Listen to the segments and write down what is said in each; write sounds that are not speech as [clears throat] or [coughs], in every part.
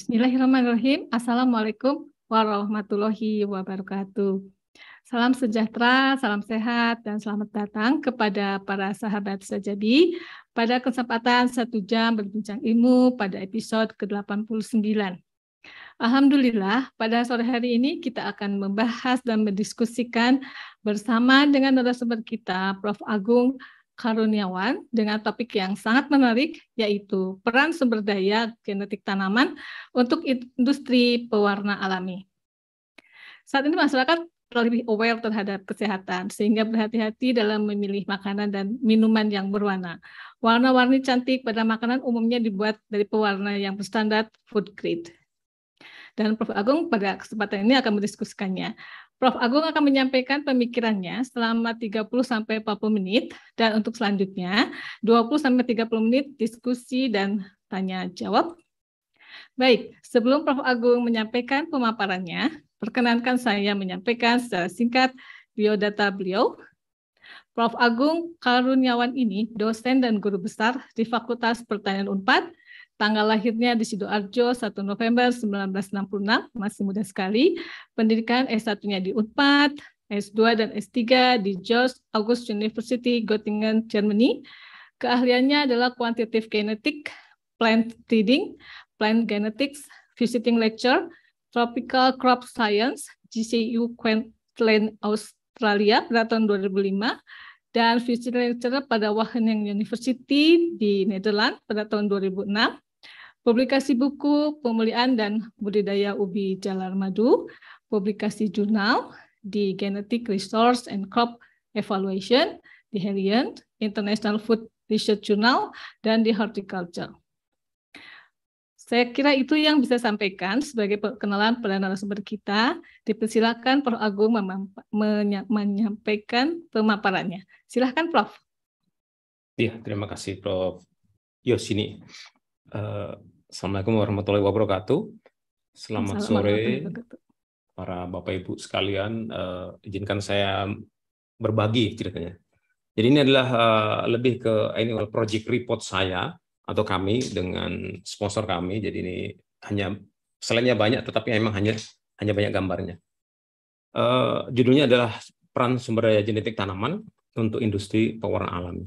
Bismillahirrahmanirrahim. Assalamualaikum warahmatullahi wabarakatuh. Salam sejahtera, salam sehat, dan selamat datang kepada para sahabat sejadi pada kesempatan satu jam berbincang ilmu pada episode ke-89. Alhamdulillah, pada sore hari ini kita akan membahas dan mendiskusikan bersama dengan narasumber kita, Prof. Agung Karuniawan dengan topik yang sangat menarik yaitu peran sumber daya genetik tanaman untuk industri pewarna alami. Saat ini masyarakat lebih aware terhadap kesehatan sehingga berhati-hati dalam memilih makanan dan minuman yang berwarna. Warna-warni cantik pada makanan umumnya dibuat dari pewarna yang berstandar food grade dan Prof. Agung pada kesempatan ini akan mendiskusikannya. Prof. Agung akan menyampaikan pemikirannya selama 30 sampai 40 menit dan untuk selanjutnya 20 sampai 30 menit diskusi dan tanya jawab. Baik, sebelum Prof. Agung menyampaikan pemaparannya, perkenankan saya menyampaikan secara singkat biodata beliau. Prof. Agung Karuniawan ini dosen dan guru besar di Fakultas Pertanian Unpad Tanggal lahirnya di Sidoarjo 1 November 1966, masih muda sekali. Pendidikan S1-nya di UNPAD, S2 dan S3 di George August University, Göttingen, Germany. Keahliannya adalah quantitative genetic, plant breeding, plant genetics, visiting lecture, tropical crop science, GCU Queensland, Australia, pada tahun 2005, dan visiting lecture pada Wageningen University di Netherlands pada tahun 2006 publikasi buku pemulihan dan budidaya ubi jalar madu, publikasi jurnal di Genetic Resource and Crop Evaluation di Helion, International Food Research Journal, dan di Horticulture. Saya kira itu yang bisa sampaikan sebagai perkenalan pada narasumber kita. Dipersilakan Prof. Agung menyampaikan pemaparannya. Silahkan Prof. Iya, terima kasih Prof. Yosini. Eh, Assalamualaikum warahmatullahi wabarakatuh. Selamat sore para Bapak Ibu sekalian. Uh, izinkan saya berbagi ceritanya. Jadi ini adalah uh, lebih ke annual project report saya atau kami dengan sponsor kami. Jadi ini hanya selainnya banyak, tetapi memang hanya hanya banyak gambarnya. Uh, judulnya adalah peran sumber daya genetik tanaman untuk industri pewarna alami.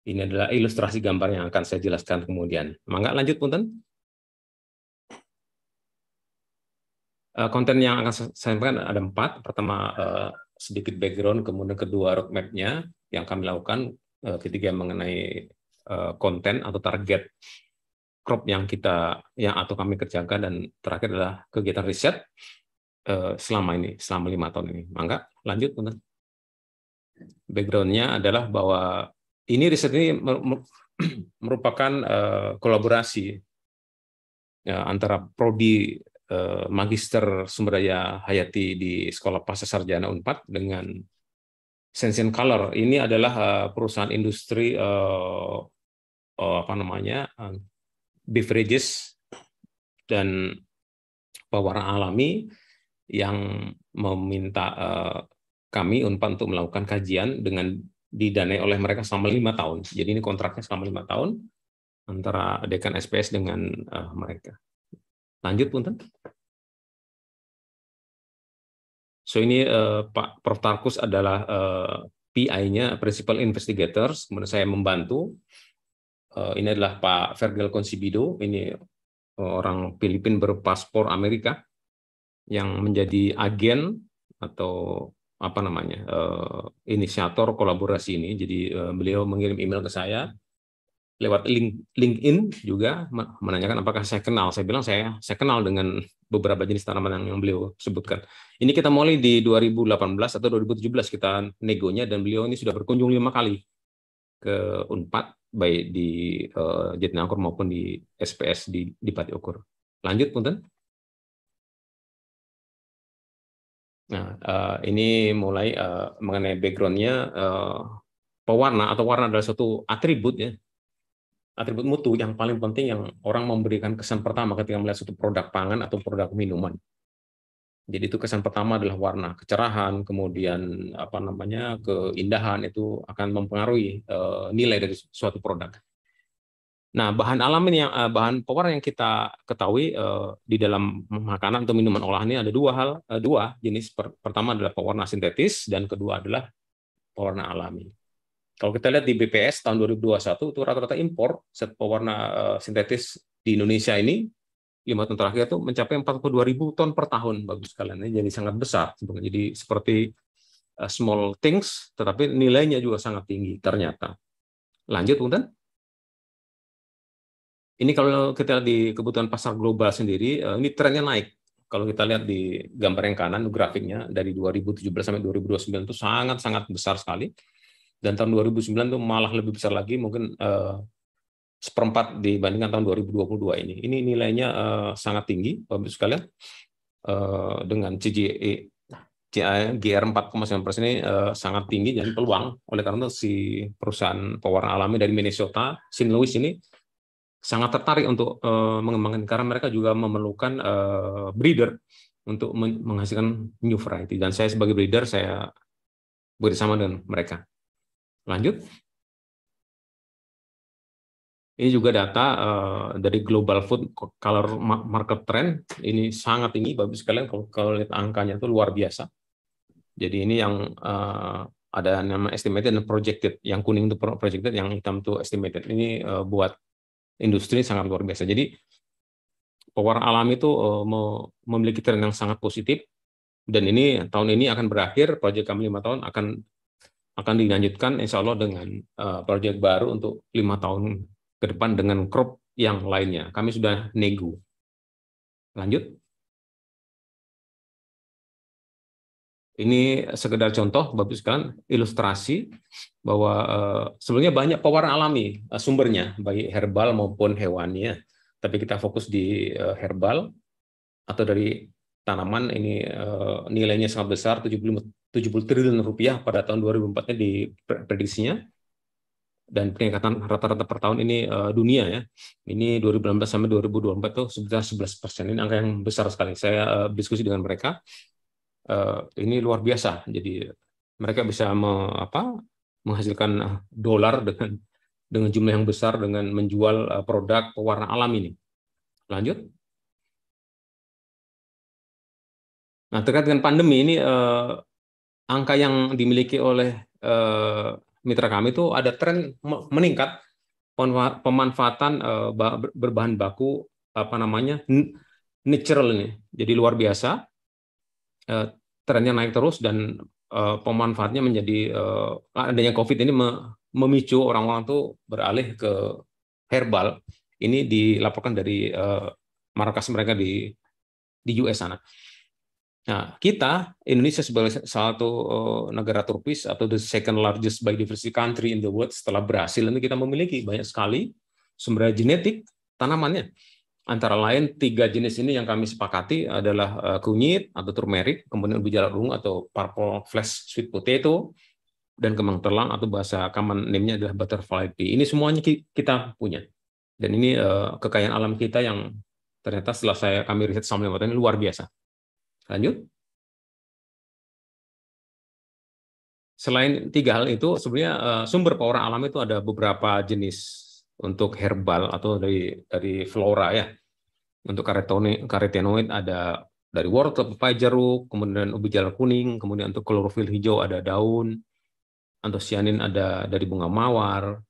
Ini adalah ilustrasi gambar yang akan saya jelaskan kemudian. Mangga lanjut punten. Eh, konten yang akan saya sampaikan ada empat. Pertama eh, sedikit background, kemudian kedua roadmapnya yang kami lakukan, eh, ketiga mengenai konten atau target crop yang kita yang atau kami kerjakan dan terakhir adalah kegiatan riset selama ini selama lima tahun ini. Mangga lanjut punten. Backgroundnya adalah bahwa ini riset ini [clears throat] merupakan eh, kolaborasi ya, antara prodi eh, magister sumber daya hayati di Sekolah Pasca Sarjana Unpad dengan Sensen Color. Ini adalah eh, perusahaan industri apa namanya beverages dan pewarna alami yang meminta kami Unpad untuk melakukan kajian dengan didanai oleh mereka selama lima tahun. Jadi ini kontraknya selama lima tahun antara dekan SPS dengan uh, mereka. Lanjut, Punten. So ini uh, Pak Prof Tarkus adalah uh, eh, PI-nya, Principal Investigators. Kemudian saya membantu. Uh, ini adalah Pak Vergel Consibido. Ini orang Filipin berpaspor Amerika yang menjadi agen atau apa namanya uh, inisiator kolaborasi ini. Jadi uh, beliau mengirim email ke saya lewat link LinkedIn juga menanyakan apakah saya kenal. Saya bilang saya saya kenal dengan beberapa jenis tanaman yang, yang beliau sebutkan. Ini kita mulai di 2018 atau 2017 kita negonya dan beliau ini sudah berkunjung lima kali ke Unpad baik di uh, eh, Jetnangkur maupun di SPS di di Pati Ukur. Lanjut punten. Nah, uh, ini mulai uh, mengenai backgroundnya uh, pewarna atau warna adalah suatu atribut ya, atribut mutu yang paling penting yang orang memberikan kesan pertama ketika melihat suatu produk pangan atau produk minuman. Jadi itu kesan pertama adalah warna, kecerahan, kemudian apa namanya keindahan itu akan mempengaruhi uh, nilai dari suatu produk. Nah, bahan alami yang eh, bahan pewarna yang kita ketahui eh, di dalam makanan atau minuman olahan ini ada dua hal, eh, dua jenis. pertama adalah pewarna sintetis dan kedua adalah pewarna alami. Kalau kita lihat di BPS tahun 2021 itu rata-rata impor set pewarna sintetis di Indonesia ini lima tahun terakhir itu mencapai 42 ribu ton per tahun bagus sekali ini jadi sangat besar sebenarnya jadi seperti small things tetapi nilainya juga sangat tinggi ternyata lanjut punten ini kalau kita lihat di kebutuhan pasar global sendiri, eh, ini trennya naik. Kalau kita lihat di gambar yang kanan, grafiknya dari 2017 sampai 2029 itu sangat-sangat besar sekali. Dan tahun 2009 itu malah lebih besar lagi, mungkin eh, seperempat dibandingkan tahun 2022 ini. Ini nilainya uh, sangat tinggi, Bapak sekalian. uh, dengan CGE GR 4,9 persen ini uh, sangat tinggi jadi peluang oleh karena itu si perusahaan pewarna alami dari Minnesota, St. Louis ini sangat tertarik untuk uh, mengembangkan karena mereka juga memerlukan uh, breeder untuk menghasilkan new variety dan saya sebagai breeder saya bersama dengan mereka. Lanjut. Ini juga data uh, dari Global Food Color Market Trend. Ini sangat tinggi, Bapak sekalian kalau, kalau lihat angkanya itu luar biasa. Jadi ini yang uh, ada nama estimated dan projected. Yang kuning itu projected, yang hitam itu estimated. Ini uh, buat industri sangat luar biasa. Jadi pewarna alam itu eh, memiliki tren yang sangat positif dan ini tahun ini akan berakhir proyek kami lima tahun akan akan dilanjutkan insya Allah dengan eh, proyek baru untuk lima tahun ke depan dengan crop yang lainnya. Kami sudah nego. Lanjut. Ini sekedar contoh, Bapak sekalian, ilustrasi bahwa eh, sebenarnya banyak pewarna alami eh, sumbernya, baik herbal maupun hewani ya. Tapi kita fokus di eh, herbal atau dari tanaman ini nilainya sangat besar 70 70 triliun rupiah pada tahun 2004-nya prediksinya dan peningkatan rata-rata per tahun ini dunia ya. Ini 2019 sampai 2024 itu sebesar 11 persen. Ini angka yang besar sekali. Saya diskusi dengan mereka Eh, ini luar biasa. Jadi mereka bisa me, apa, menghasilkan eh, dolar dengan dengan jumlah yang besar dengan menjual eh, produk pewarna alam ini. Lanjut. Nah, terkait dengan pandemi ini eh, angka yang dimiliki oleh eh, mitra kami itu ada tren meningkat pemanfaatan eh, berbahan baku apa namanya natural ini. Jadi luar biasa trennya naik terus dan uh, pemanfaatnya menjadi uh, adanya COVID ini memicu orang-orang tuh beralih ke herbal. Ini dilaporkan dari uh, markas mereka di di US sana. Nah, kita Indonesia sebagai salah satu negara tropis atau the second largest biodiversity country in the world setelah Brasil ini kita memiliki banyak sekali sumber genetik tanamannya. Antara lain tiga jenis ini yang kami sepakati adalah eh, kunyit atau turmeric, kemudian ubi jalar ungu atau purple flesh sweet potato, dan kembang telang atau bahasa common name-nya adalah butterfly pea. Ini semuanya kita punya. Dan ini eh, kekayaan alam kita yang ternyata setelah saya kami riset sama ini luar biasa. Lanjut. Selain tiga hal itu, sebenarnya eh, sumber power alam itu ada beberapa jenis untuk herbal atau dari dari flora ya. Untuk karotenoid ada dari wortel, pepaya jeruk, kemudian ubi jalar kuning, kemudian untuk klorofil hijau ada daun, antosianin ada dari bunga mawar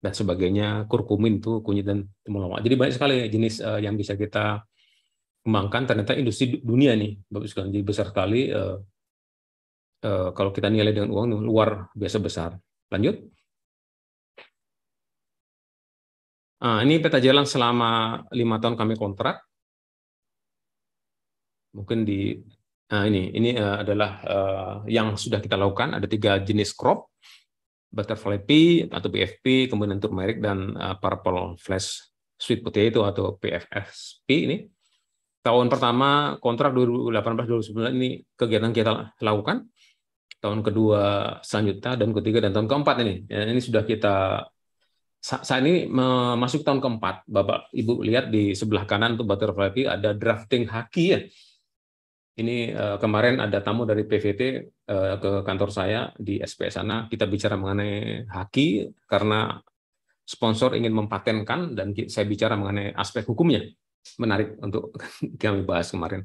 dan sebagainya, kurkumin tuh kunyit dan temulawak. Jadi banyak sekali jenis uh, yang bisa kita kembangkan. Ternyata industri dunia nih, bagus sekali, jadi besar sekali. Uh, uh, kalau kita nilai dengan uang luar biasa besar. Lanjut. Nah, ini peta jalan selama lima tahun kami kontrak. Mungkin di nah ini ini eh, adalah eh, yang sudah kita lakukan. Ada tiga jenis crop, butterfly pea atau BFP, kemudian turmeric dan uh, purple flash sweet potato atau PFSP ini. Tahun pertama kontrak 2018-2019 ini kegiatan kita lakukan. Tahun kedua selanjutnya dan ketiga dan tahun keempat ini. Ya, ini sudah kita saat ini masuk tahun keempat, Bapak Ibu lihat di sebelah kanan tuh butterfly view ada drafting haki ya. Ini eh, kemarin ada tamu dari PVT eh, ke kantor saya di SP sana. Kita bicara mengenai haki karena sponsor ingin mempatenkan dan saya bicara mengenai aspek hukumnya. Menarik untuk [laughs] kami bahas kemarin.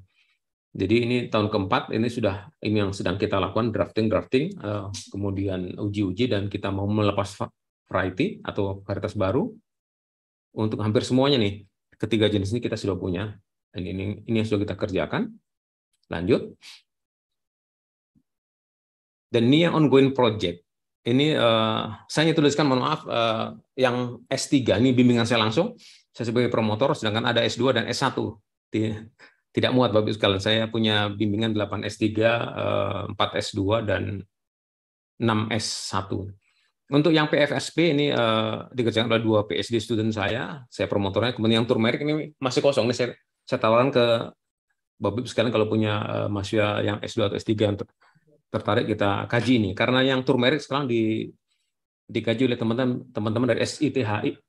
Jadi ini tahun keempat, ini sudah ini yang sedang kita lakukan drafting drafting, eh, kemudian uji-uji dan kita mau melepas variety atau varietas baru. Untuk hampir semuanya nih, ketiga jenis ini kita sudah punya. Dan ini, ini yang sudah kita kerjakan. Lanjut. Dan ini yang ongoing project. Ini uh, saya tuliskan, mohon maaf, uh, yang S3, ini bimbingan saya langsung. Saya sebagai promotor, sedangkan ada S2 dan S1. Tidak muat, Bapak-Ibu sekalian. Saya punya bimbingan 8 S3, 4 S2, dan 6S1. Untuk yang PFSP ini uh, dikerjakan oleh dua PSD student saya, saya promotornya. Kemudian yang turmeric ini masih kosong nih saya, saya tawaran ke Bapak Sekarang sekalian kalau punya uh, mahasiswa yang S2 atau S3 untuk tertarik kita kaji ini karena yang turmeric sekarang di dikaji oleh teman-teman teman-teman dari SITH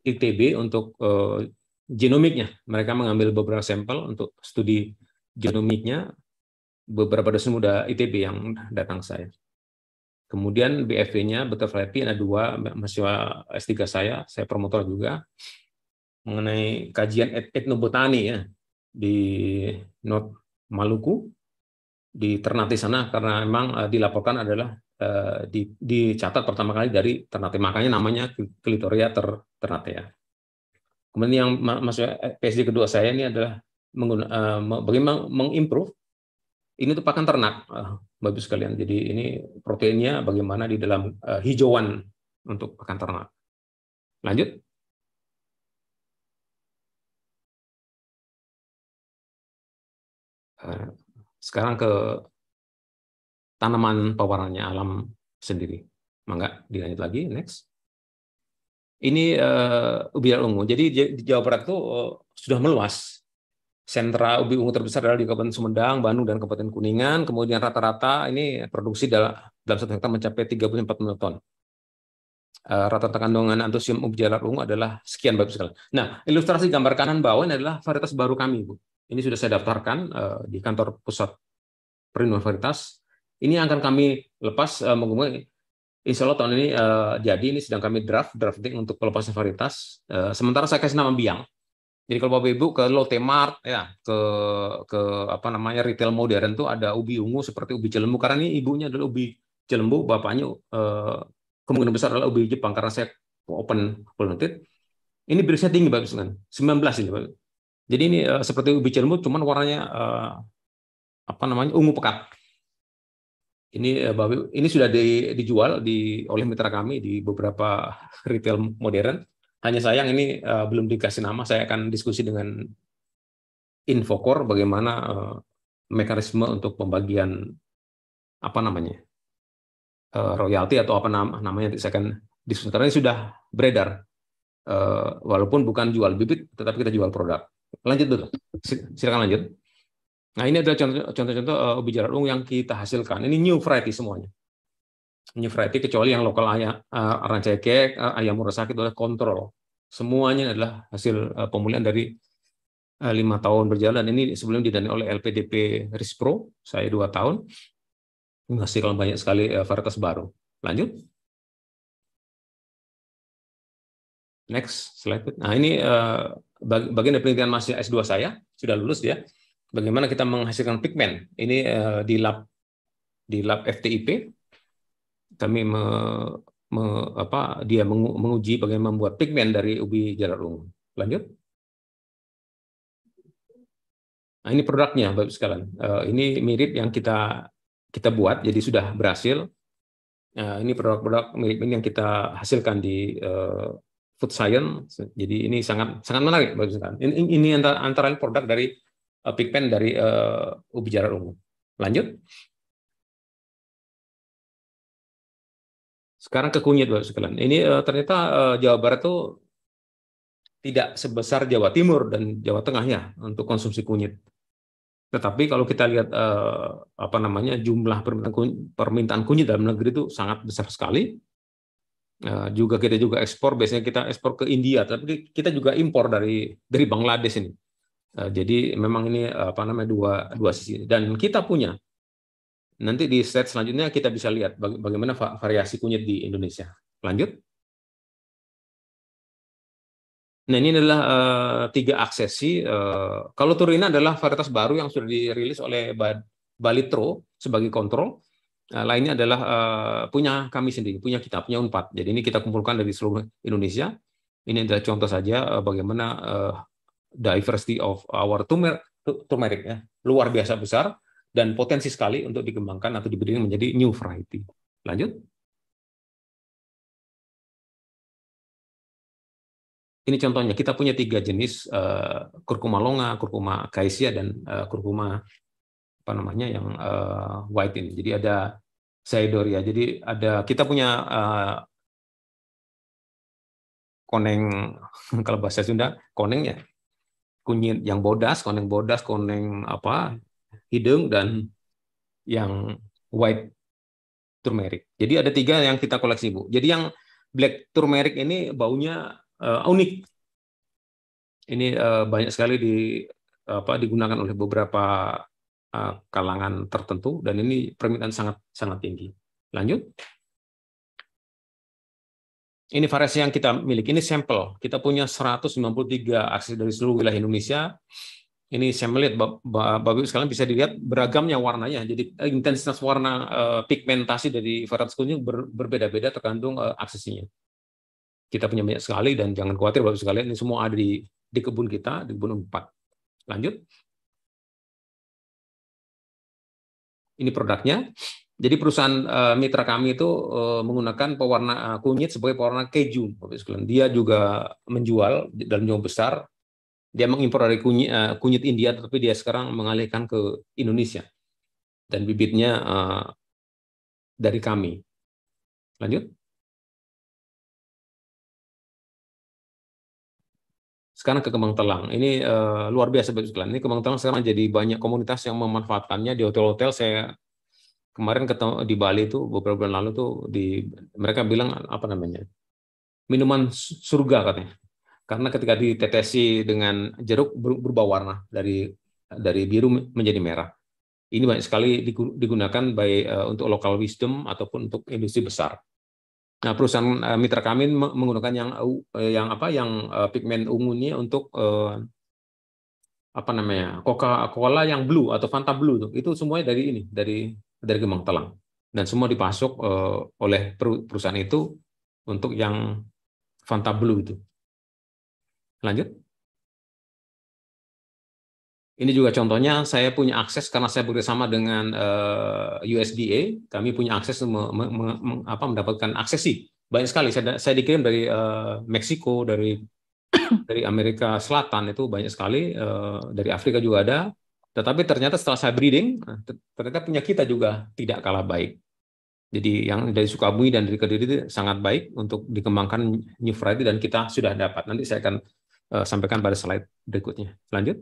ITB untuk uh, genomiknya. Mereka mengambil beberapa sampel untuk studi genomiknya beberapa dosen muda ITB yang datang saya. Kemudian BFV-nya, Butterfly P, ada dua, mahasiswa S3 saya, saya promotor juga, mengenai kajian et etnobotani ya, di North Maluku, di Ternate sana, karena memang eh, dilaporkan adalah eh, di, dicatat pertama kali dari Ternate. Makanya namanya Clitoria ter, Ternate ya. Kemudian yang masuk eh, PSD kedua saya ini adalah bagaimana mengimprove ini tuh pakan ternak, uh, eh, bagus sekalian. Jadi ini proteinnya bagaimana di dalam uh, hijauan untuk pakan ternak. Lanjut. Eh, sekarang ke tanaman pewarnanya alam sendiri. Mangga dilanjut lagi, next. Ini uh, ubi ungu. Jadi di Jawa Barat itu uh, sudah meluas sentra ubi ungu terbesar adalah di Kabupaten Sumedang, Bandung, dan Kabupaten Kuningan. Kemudian rata-rata ini produksi dalam, dalam satu hektar mencapai 34 miliar ton. Eh, rata-rata kandungan antusium ubi jalar ungu adalah sekian banyak sekali. Nah, ilustrasi gambar kanan bawah ini adalah varietas baru kami, Bu. Ini sudah saya daftarkan eh, di kantor pusat perlindungan varietas. Ini akan kami lepas eh, menggunakan Insya Allah tahun ini jadi ini sedang kami draft drafting untuk pelepasan varietas. sementara saya kasih nama biang jadi kalau Bapak Ibu ke Lotte Mart ya, ke ke apa namanya retail modern tuh ada ubi ungu seperti ubi jelembu karena ini ibunya adalah ubi jelembu, bapaknya eh, kemungkinan besar adalah ubi Jepang karena saya open planted. Ini birisnya tinggi Bapak Ibu 19 ini Bapak. Jadi ini eh, seperti ubi jelembu cuman warnanya eh, apa namanya ungu pekat. Ini eh, Bapak Ibu, ini sudah di, dijual di oleh mitra kami di beberapa retail modern hanya sayang ini uh, belum dikasih nama. Saya akan diskusi dengan Infokor bagaimana uh, mekanisme untuk pembagian apa namanya uh, royalti atau apa nama, namanya. Saya akan diskusi karena ini sudah beredar. Uh, walaupun bukan jual bibit, tetapi kita jual produk. Lanjut dulu, silakan lanjut. Nah ini adalah contoh-contoh uh, ubi ungu yang kita hasilkan. Ini new variety semuanya menyifrati kecuali yang lokal ayam, uh, uh, ayam murah sakit oleh kontrol. Semuanya adalah hasil eh, pemulihan dari lima tahun berjalan. Ini sebelum didanai oleh LPDP Rispro, saya dua tahun, menghasilkan banyak sekali uh, varietas baru. Lanjut. Next slide. Nah ini bagian dari penelitian masih S2 saya, sudah lulus ya Bagaimana kita menghasilkan pigmen. Ini di lab di lab FTIP kami me, me, apa, dia menguji bagaimana membuat pigmen dari ubi jarak ungu. Lanjut. Nah, ini produknya, Bapak sekalian. Uh, ini mirip yang kita kita buat, jadi sudah berhasil. Uh, ini produk-produk mirip ini yang kita hasilkan di uh, food science. Jadi ini sangat sangat menarik, Bapak sekalian. Ini, ini antara, antara produk dari uh, pigmen dari uh, ubi jarak ungu. Lanjut. Sekarang ke Kunyit, Bapak sekalian. Ini uh, ternyata uh, Jawa Barat tuh tidak sebesar Jawa Timur dan Jawa Tengahnya untuk konsumsi kunyit. Tetapi kalau kita lihat eh, apa namanya jumlah permintaan kunyit, permintaan kunyit dalam negeri itu sangat besar sekali. Eh, juga kita juga ekspor, biasanya kita ekspor ke India, tapi kita juga impor dari dari Bangladesh ini. uh, jadi memang ini apa namanya dua dua sisi dan kita punya Nanti di slide selanjutnya kita bisa lihat bagaimana variasi kunyit di Indonesia. Lanjut. Nah ini adalah uh, tiga aksesi. Uh, eh, kalau Turina adalah varietas baru yang sudah dirilis oleh Balitro sebagai kontrol. Uh, lainnya adalah uh, punya kami sendiri, punya kita, punya Unpad. Jadi ini kita kumpulkan dari seluruh Indonesia. Ini adalah contoh saja uh, bagaimana uh, diversity of our turmeric ya, luar biasa besar dan potensi sekali untuk dikembangkan atau diberi menjadi new variety. Lanjut. Ini contohnya, kita punya tiga jenis uh, kurkuma longa, kurkuma kaisia, dan uh, kurkuma apa namanya yang uh, white ini. Jadi ada Saidoria. Jadi ada kita punya uh, koneng [laughs] kalau bahasa Sunda konengnya kunyit yang bodas, koneng bodas, koneng apa hidung dan hmm. yang white turmeric. Jadi ada tiga yang kita koleksi bu. Jadi yang black turmeric ini baunya uh, unik. Ini uh, banyak sekali di apa digunakan oleh beberapa uh, kalangan tertentu dan ini permintaan sangat sangat tinggi. Lanjut. Ini variasi yang kita miliki. Ini sampel. Kita punya 193 aksi dari seluruh wilayah Indonesia ini saya melihat Bapak-Ibu sekalian bisa dilihat beragamnya warnanya. Jadi eh, intensitas warna uh, pigmentasi dari varietas kunyit ber, berbeda-beda tergantung uh, aksesinya. Kita punya banyak sekali dan jangan khawatir Bapak-Ibu sekalian ini semua ada di di kebun kita di kebun 4. Lanjut. Ini produknya. Jadi perusahaan uh, mitra kami itu uh, menggunakan pewarna kunyit sebagai pewarna keju bapak sekalian. Dia juga menjual dalam jumlah besar dia mengimpor dari kunyit, uh, kunyit India, tapi dia sekarang mengalihkan ke Indonesia. Dan bibitnya uh, dari kami. Lanjut. Sekarang ke Kembang Telang. Ini uh, luar biasa Bapak sekalian. Ini Kembang Telang sekarang jadi banyak komunitas yang memanfaatkannya di hotel-hotel. Saya kemarin ketemu di Bali itu beberapa bulan lalu tuh di mereka bilang apa namanya? Minuman surga katanya karena ketika ditetesi dengan jeruk berubah warna dari dari biru menjadi merah. Ini banyak sekali digunakan baik eh, untuk local wisdom ataupun untuk industri besar. Nah, perusahaan eh, mitra kami menggunakan yang eh, yang apa yang pigmen ungu ini untuk apa namanya? Coca-Cola yang blue atau Fanta blue itu, itu semuanya dari ini, dari dari Gemang Telang. Dan semua dipasok oleh perusahaan itu untuk yang Fanta blue itu. Lanjut. Ini juga contohnya, saya punya akses karena saya bekerjasama dengan uh, eh, USDA, kami punya akses me, me, me, apa, mendapatkan aksesi banyak sekali. Saya, saya dikirim dari uh, Meksiko, dari [coughs] dari Amerika Selatan itu banyak sekali, uh, dari Afrika juga ada. Tetapi ternyata setelah saya breeding, nah, ternyata punya kita juga tidak kalah baik. Jadi yang dari Sukabumi dan dari Kediri itu sangat baik untuk dikembangkan New Variety dan kita sudah dapat. Nanti saya akan Eh, sampaikan pada slide berikutnya. Lanjut.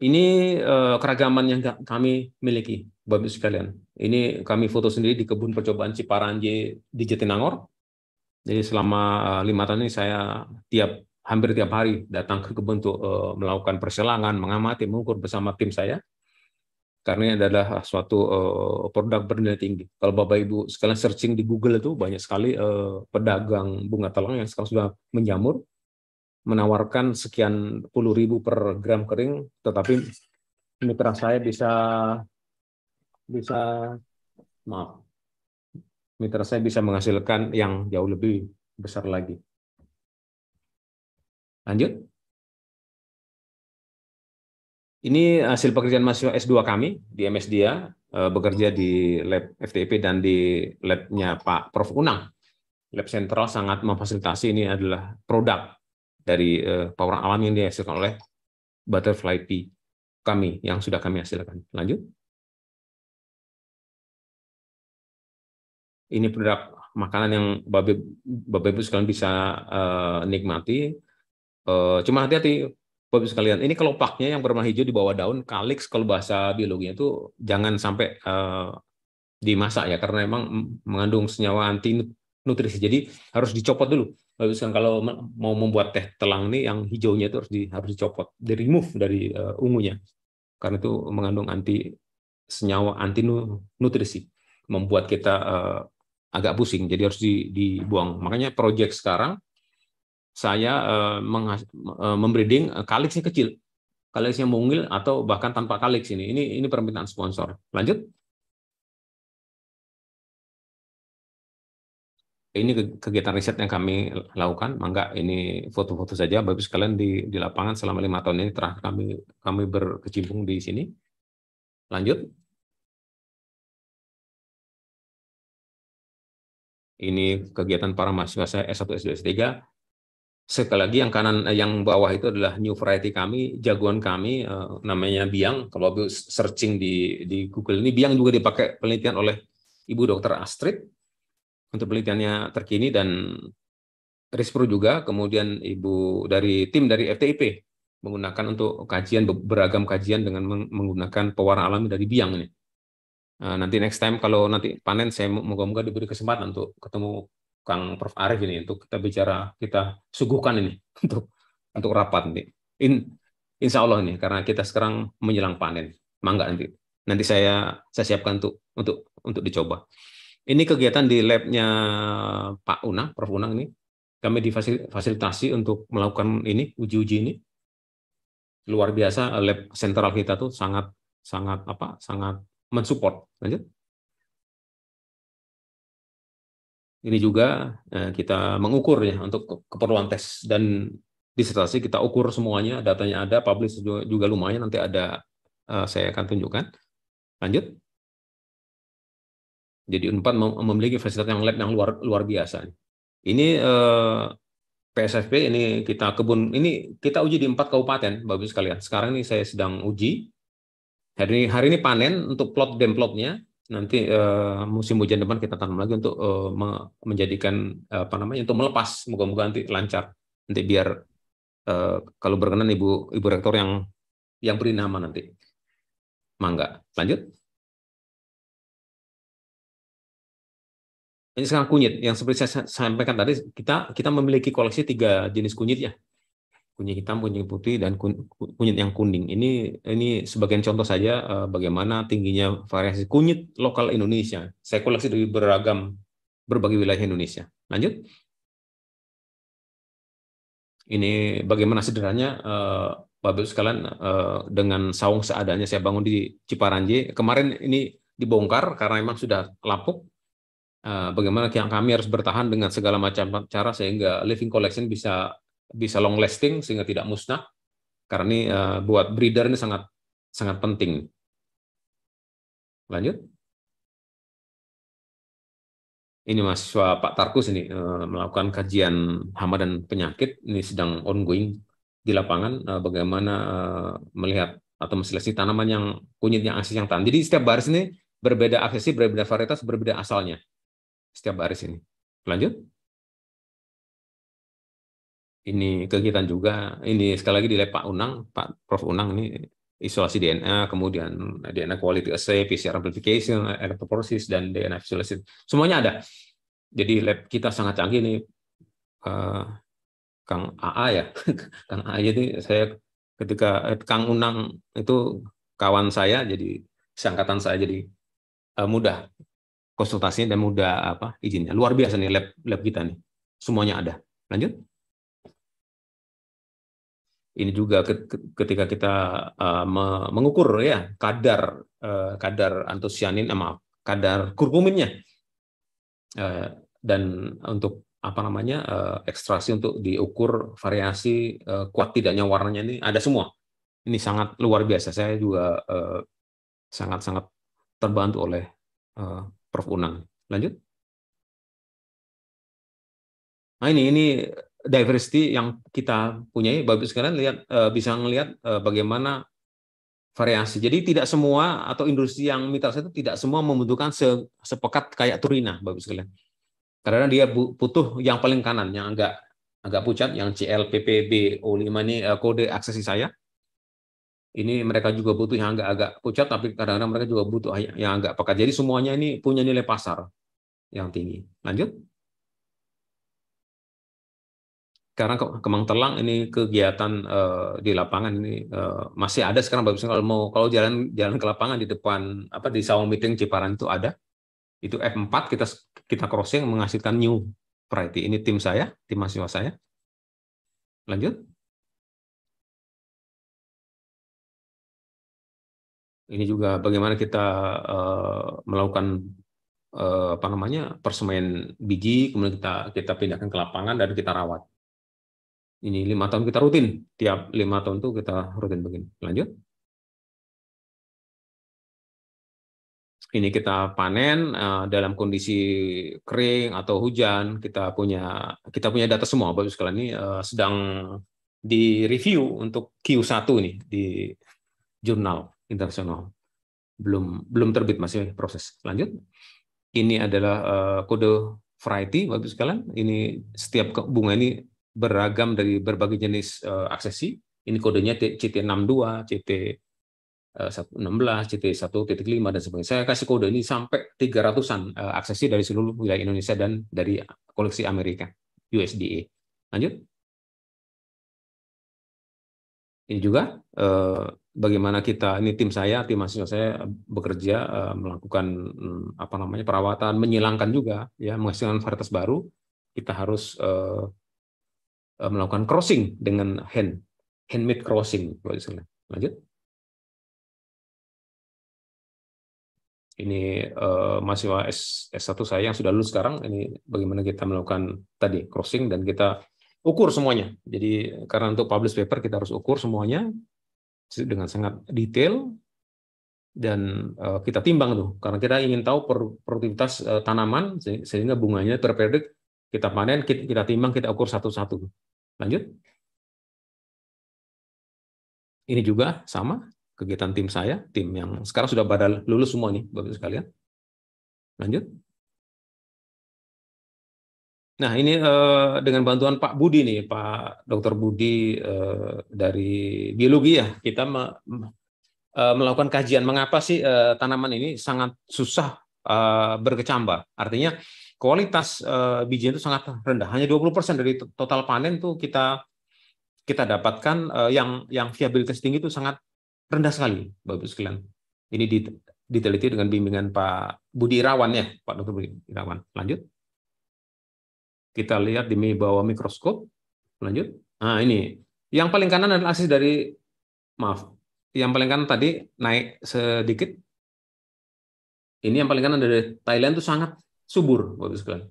Ini eh, keragaman yang kami miliki, Bapak Ibu sekalian. Ini kami foto sendiri di kebun percobaan Ciparanje di Jatinangor. Jadi selama eh, lima tahun ini saya tiap hampir tiap hari datang ke kebun untuk melakukan persilangan, mengamati, mengukur bersama tim saya karena ini adalah ah, suatu uh, produk bernilai tinggi. Kalau Bapak Ibu sekalian searching di Google itu banyak sekali uh, pedagang bunga telang yang sekarang sudah menjamur menawarkan sekian puluh ribu per gram kering, tetapi mitra saya bisa bisa maaf mitra saya bisa menghasilkan yang jauh lebih besar lagi. Lanjut. Ini hasil pekerjaan mahasiswa S2 kami di MSDIA, eh, bekerja di lab FTP dan di labnya Pak Prof. Unang. Lab sentral sangat memfasilitasi ini adalah produk dari eh, power alam yang dihasilkan oleh butterfly pea kami yang sudah kami hasilkan. Lanjut. Ini produk makanan yang Bapak Ibu sekalian bisa uh, nikmati. Uh, cuma hati-hati Bapak Ibu sekalian, ini kelopaknya yang berwarna hijau di bawah daun, kalix kalau bahasa biologinya itu jangan sampai uh, dimasak ya karena memang mengandung senyawa anti nutrisi. Jadi harus dicopot dulu. Bapak Ibu kalau mau membuat teh telang nih yang hijaunya itu harus di, harus dicopot, di remove dari uh, ungunya. Karena itu mengandung anti senyawa anti nutrisi, membuat kita uh, agak pusing. Jadi harus di, dibuang. Makanya proyek sekarang saya uh, membreeding kaliksnya eh, kecil, kaliksnya mungil atau bahkan tanpa kaliks ini. Ini ini permintaan sponsor. Lanjut. Ini kegiatan riset yang kami lakukan. Mangga ini foto-foto saja, Bapak sekalian di, di lapangan selama lima tahun ini terakhir kami kami berkecimpung di sini. Lanjut. ini kegiatan para mahasiswa saya S1, S2, S3 sekali lagi yang kanan eh, yang bawah itu adalah new variety kami jagoan kami eh, namanya biang kalau searching di di Google ini biang juga dipakai penelitian oleh Ibu dokter Astrid untuk penelitiannya terkini dan Rispro juga kemudian Ibu dari tim dari FTIP menggunakan untuk kajian beragam kajian dengan menggunakan pewarna alami dari biang ini. Eh, nanti next time kalau nanti panen saya moga-moga diberi kesempatan untuk ketemu Kang Prof Arif ini untuk kita bicara kita suguhkan ini [laughs] untuk untuk rapat nih. In, insya Allah nih karena kita sekarang menjelang panen. Mangga nanti. Nanti saya saya siapkan untuk untuk untuk dicoba. Ini kegiatan di labnya Pak Unang, Prof Unang ini. Kami difasilitasi untuk melakukan ini uji-uji ini. Luar biasa lab sentral kita tuh sangat sangat apa? sangat mensupport. Lanjut. ini juga eh, kita mengukur ya untuk keperluan tes dan disertasi kita ukur semuanya datanya ada publish juga, lumayan nanti ada eh, saya akan tunjukkan lanjut jadi empat memiliki fasilitas yang lab yang luar luar biasa ini PSFP eh, ini kita kebun ini kita uji di empat kabupaten bagus sekalian sekarang ini saya sedang uji hari ini hari ini panen untuk plot dan plotnya nanti uh, musim hujan depan kita tanam lagi untuk uh, menjadikan uh, apa namanya untuk melepas moga-moga nanti lancar nanti biar uh, kalau berkenan ibu ibu rektor yang yang beri nama nanti mangga lanjut ini sekarang kunyit yang seperti saya sampaikan tadi kita kita memiliki koleksi tiga jenis kunyit ya kunyit hitam, kunyit putih, dan kunyit yang kuning. Ini ini sebagian contoh saja eh, bagaimana tingginya variasi kunyit lokal Indonesia. Saya koleksi dari beragam berbagai wilayah Indonesia. Lanjut. Ini bagaimana sederhananya uh, eh, Bapak sekalian eh, dengan saung seadanya saya bangun di Ciparanje. Kemarin ini dibongkar karena memang sudah lapuk. bagaimana yang kami harus bertahan dengan segala macam cara sehingga living collection bisa bisa long lasting sehingga tidak musnah. Karena ini eh, buat breeder ini sangat sangat penting. Lanjut. Ini mas Pak Tarkus ini eh, melakukan kajian hama dan penyakit. Ini sedang ongoing di lapangan eh, bagaimana melihat atau menseleksi tanaman yang kunyitnya akses yang tahan. Jadi setiap baris ini berbeda aksesi, berbeda varietas, berbeda asalnya. Setiap baris ini. Lanjut ini kegiatan juga ini sekali lagi di Pak Unang Pak Prof Unang ini isolasi DNA kemudian DNA quality assay PCR amplification electrophoresis dan DNA visualization semuanya ada jadi lab kita sangat canggih nih uh, Kang AA ya [laughs] Kang AA jadi saya ketika eh, Kang Unang itu kawan saya jadi seangkatan saya jadi uh, mudah konsultasinya dan mudah apa izinnya luar biasa nih lab lab kita nih semuanya ada lanjut ini juga ketika kita uh, mengukur ya kadar uh, kadar antosianin eh, maaf kadar kurkuminnya uh, eh, dan untuk apa namanya uh, ekstraksi untuk diukur variasi uh, kuat tidaknya warnanya ini ada semua ini sangat luar biasa saya juga sangat sangat sangat terbantu oleh uh, Prof Unang lanjut nah ini ini diversity yang kita punyai, ya, Bapak sekalian lihat eh, bisa melihat eh, bagaimana variasi. Jadi tidak semua atau industri yang mitra saya itu tidak semua membutuhkan se sepekat kayak Turina, Bapak sekalian. Karena dia butuh yang paling kanan, yang agak agak pucat, yang CLPPB 5 ini eh, kode aksesi saya. Ini mereka juga butuh yang agak-agak pucat, tapi kadang-kadang mereka juga butuh yang agak pekat. Jadi semuanya ini punya nilai pasar yang tinggi. Lanjut. karena Kemang telang ini kegiatan uh, di lapangan ini uh, masih ada sekarang Bapak kalau mau kalau jalan jalan ke lapangan di depan apa di sawang meeting Ciparan itu ada itu F4 kita kita crossing menghasilkan new variety ini tim saya tim mahasiswa saya lanjut ini juga bagaimana kita uh, melakukan apa namanya persemen biji kemudian kita kita pindahkan ke lapangan dan kita rawat ini lima tahun kita rutin tiap lima tahun tuh kita rutin begini lanjut ini kita panen eh, dalam kondisi kering atau hujan kita punya kita punya data semua Bapak sekalian ini eh, sedang di review untuk Q1 nih di jurnal internasional belum belum terbit masih proses lanjut ini adalah eh, kode variety Bapak sekalian ini setiap bunga ini beragam dari berbagai jenis uh, aksesi. Ini kodenya CT62, CT16, CT1.5 dan sebagainya. Saya kasih kode ini sampai 300-an uh, eh, aksesi dari seluruh wilayah Indonesia dan dari koleksi Amerika, USDA. Lanjut. Ini juga uh, bagaimana kita ini tim saya, tim mahasiswa saya bekerja uh, melakukan mm, apa namanya perawatan, menyilangkan juga ya menghasilkan varietas baru. Kita harus uh, Eh, melakukan crossing dengan hand handmade crossing Lanjut. Ini uh, mahasiswa S, S1 saya yang sudah lulus sekarang, ini bagaimana kita melakukan tadi crossing dan kita ukur semuanya. Jadi karena untuk publish paper kita harus ukur semuanya dengan sangat detail dan uh, kita timbang tuh karena kita ingin tahu produktivitas uh, tanaman sehingga bunganya terpredik kita panen kita timbang kita ukur satu-satu Lanjut. Ini juga sama kegiatan tim saya, tim yang sekarang sudah pada lulus semua nih, Bapak sekalian. Lanjut. Nah, ini eh, dengan bantuan Pak Budi nih, Pak Dr. Budi eh, dari biologi ya, kita eh, melakukan kajian mengapa sih tanaman ini sangat susah berkecambah. Artinya kualitas uh, eh, biji itu sangat rendah. Hanya 20% dari total panen tuh kita kita dapatkan uh, yang yang viabilitas tinggi itu sangat rendah sekali, Bapak sekalian. Ini diteliti dengan bimbingan Pak Budi Rawan ya, Pak Dr. Budi Rawan. Lanjut. Kita lihat di bawah mikroskop. Lanjut. Nah, ini. Yang paling kanan adalah asis dari maaf. Yang paling kanan tadi naik sedikit. Ini yang paling kanan dari Thailand itu sangat subur, bagus sekali.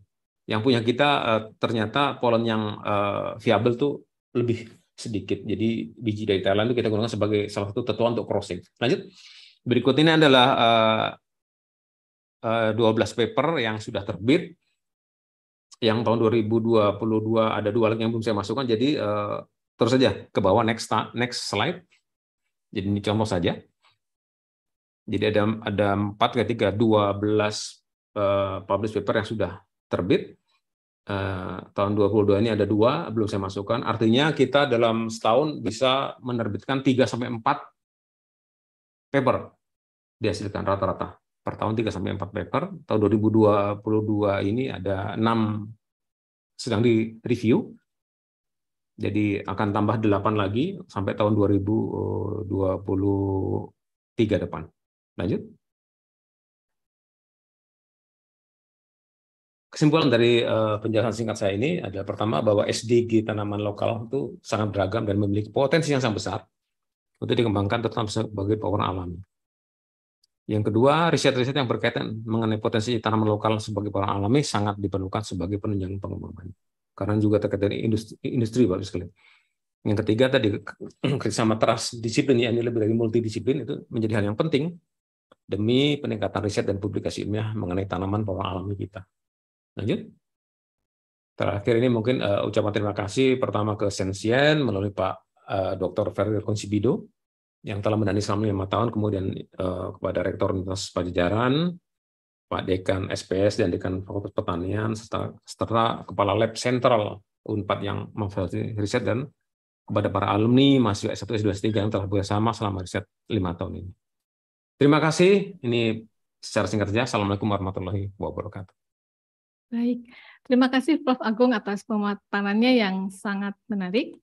Yang punya kita eh, ternyata polen yang eh, viable tuh lebih sedikit. Jadi biji dari Thailand itu kita gunakan sebagai salah satu tetua untuk crossing. Lanjut. Berikut ini adalah 12 eh, paper yang sudah terbit. Yang tahun 2022 ada dua lagi yang belum saya masukkan. Jadi terus saja ke bawah next next slide. Jadi ini contoh saja. Jadi ada ada 4 ke 3 12 Eh, publish paper yang sudah terbit. Eh, tahun 2022 ini ada dua, belum saya masukkan. Artinya kita dalam setahun bisa menerbitkan 3 sampai 4 paper dihasilkan rata-rata. Per tahun 3 sampai 4 paper. Tahun 2022 ini ada 6 sedang di review. Jadi akan tambah 8 lagi sampai tahun 2023 depan. Lanjut. kesimpulan dari uh, penjelasan singkat saya ini adalah pertama bahwa SDG tanaman lokal itu sangat beragam dan memiliki potensi yang sangat besar untuk dikembangkan tetap sebagai power alami. Yang kedua, riset-riset yang berkaitan mengenai potensi tanaman lokal sebagai power alami sangat diperlukan sebagai penunjang pengembangan. Karena juga terkait dengan industri, industri Bapak sekalian. Yang ketiga tadi [clears throat] kerjasama trust disiplin yang lebih dari multidisiplin itu menjadi hal yang penting demi peningkatan riset dan publikasi ilmiah mengenai tanaman power alami kita. Lanjut. Terakhir ini mungkin uh, ucapan terima kasih pertama ke Sensien melalui Pak uh, eh, Dr. Ferry Konsibido yang telah mendanai selama lima tahun, kemudian uh, kepada Rektor Universitas Pajajaran, Pak Dekan SPS dan Dekan Fakultas Pertanian, serta, serta Kepala Lab Sentral UNPAD yang memfasilitasi riset dan kepada para alumni mahasiswa S1, S2, S3 yang telah bersama selama riset lima tahun ini. Terima kasih. Ini secara singkat saja. Assalamualaikum warahmatullahi wabarakatuh. Baik, terima kasih Prof. Agung atas pemaparannya yang sangat menarik.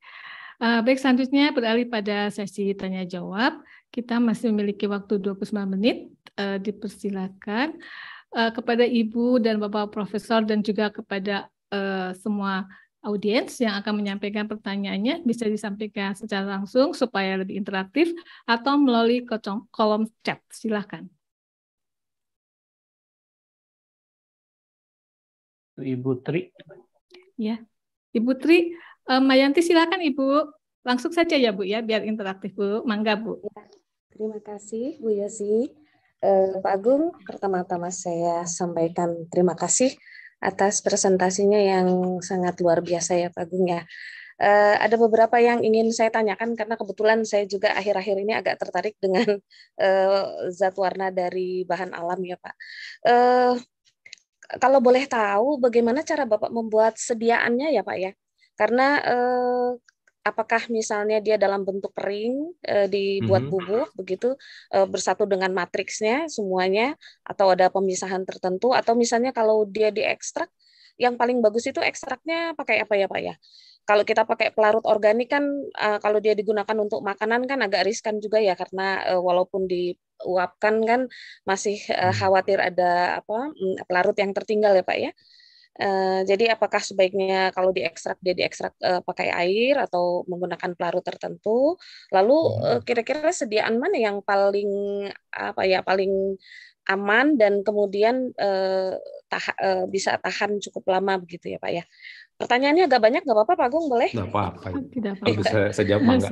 Eh, baik, selanjutnya beralih pada sesi tanya jawab. Kita masih memiliki waktu 29 menit, eh, dipersilakan eh, kepada Ibu dan Bapak Profesor dan juga kepada semua audiens yang akan menyampaikan pertanyaannya bisa disampaikan secara langsung supaya lebih interaktif atau melalui kolom chat. Silakan. Ibu Tri. Ya, Ibu Tri, eh, Mayanti silakan Ibu. Langsung saja ya Bu ya, biar interaktif Bu. Mangga Bu. Ya, terima kasih Bu Yasi. Eh, Pak Agung, pertama-tama saya sampaikan terima kasih atas presentasinya yang sangat luar biasa ya Pak Agung ya. Eh, ada beberapa yang ingin saya tanyakan karena kebetulan saya juga akhir-akhir ini agak tertarik dengan eh, zat warna dari bahan alam ya Pak. Eh, kalau boleh tahu bagaimana cara Bapak membuat sediaannya ya Pak ya? Karena eh, apakah misalnya dia dalam bentuk kering eh, dibuat mm -hmm. bubuk begitu eh, bersatu dengan matriksnya semuanya atau ada pemisahan tertentu atau misalnya kalau dia diekstrak yang paling bagus itu ekstraknya pakai apa ya Pak ya? Kalau kita pakai pelarut organik kan uh, kalau dia digunakan untuk makanan kan agak riskan juga ya karena uh, walaupun di uapkan kan masih uh, khawatir ada apa pelarut mm, yang tertinggal ya Pak ya. Uh, jadi apakah sebaiknya kalau diekstrak dia diekstrak uh, pakai air atau menggunakan pelarut tertentu? Lalu uh, kira-kira sediaan mana yang paling apa ya paling aman dan kemudian uh, tah, uh, bisa tahan cukup lama begitu ya Pak ya? Pertanyaannya agak banyak nggak apa-apa Pak Agung boleh? Nggak apa-apa. Tidak apa-apa. Bisa sejawab nggak?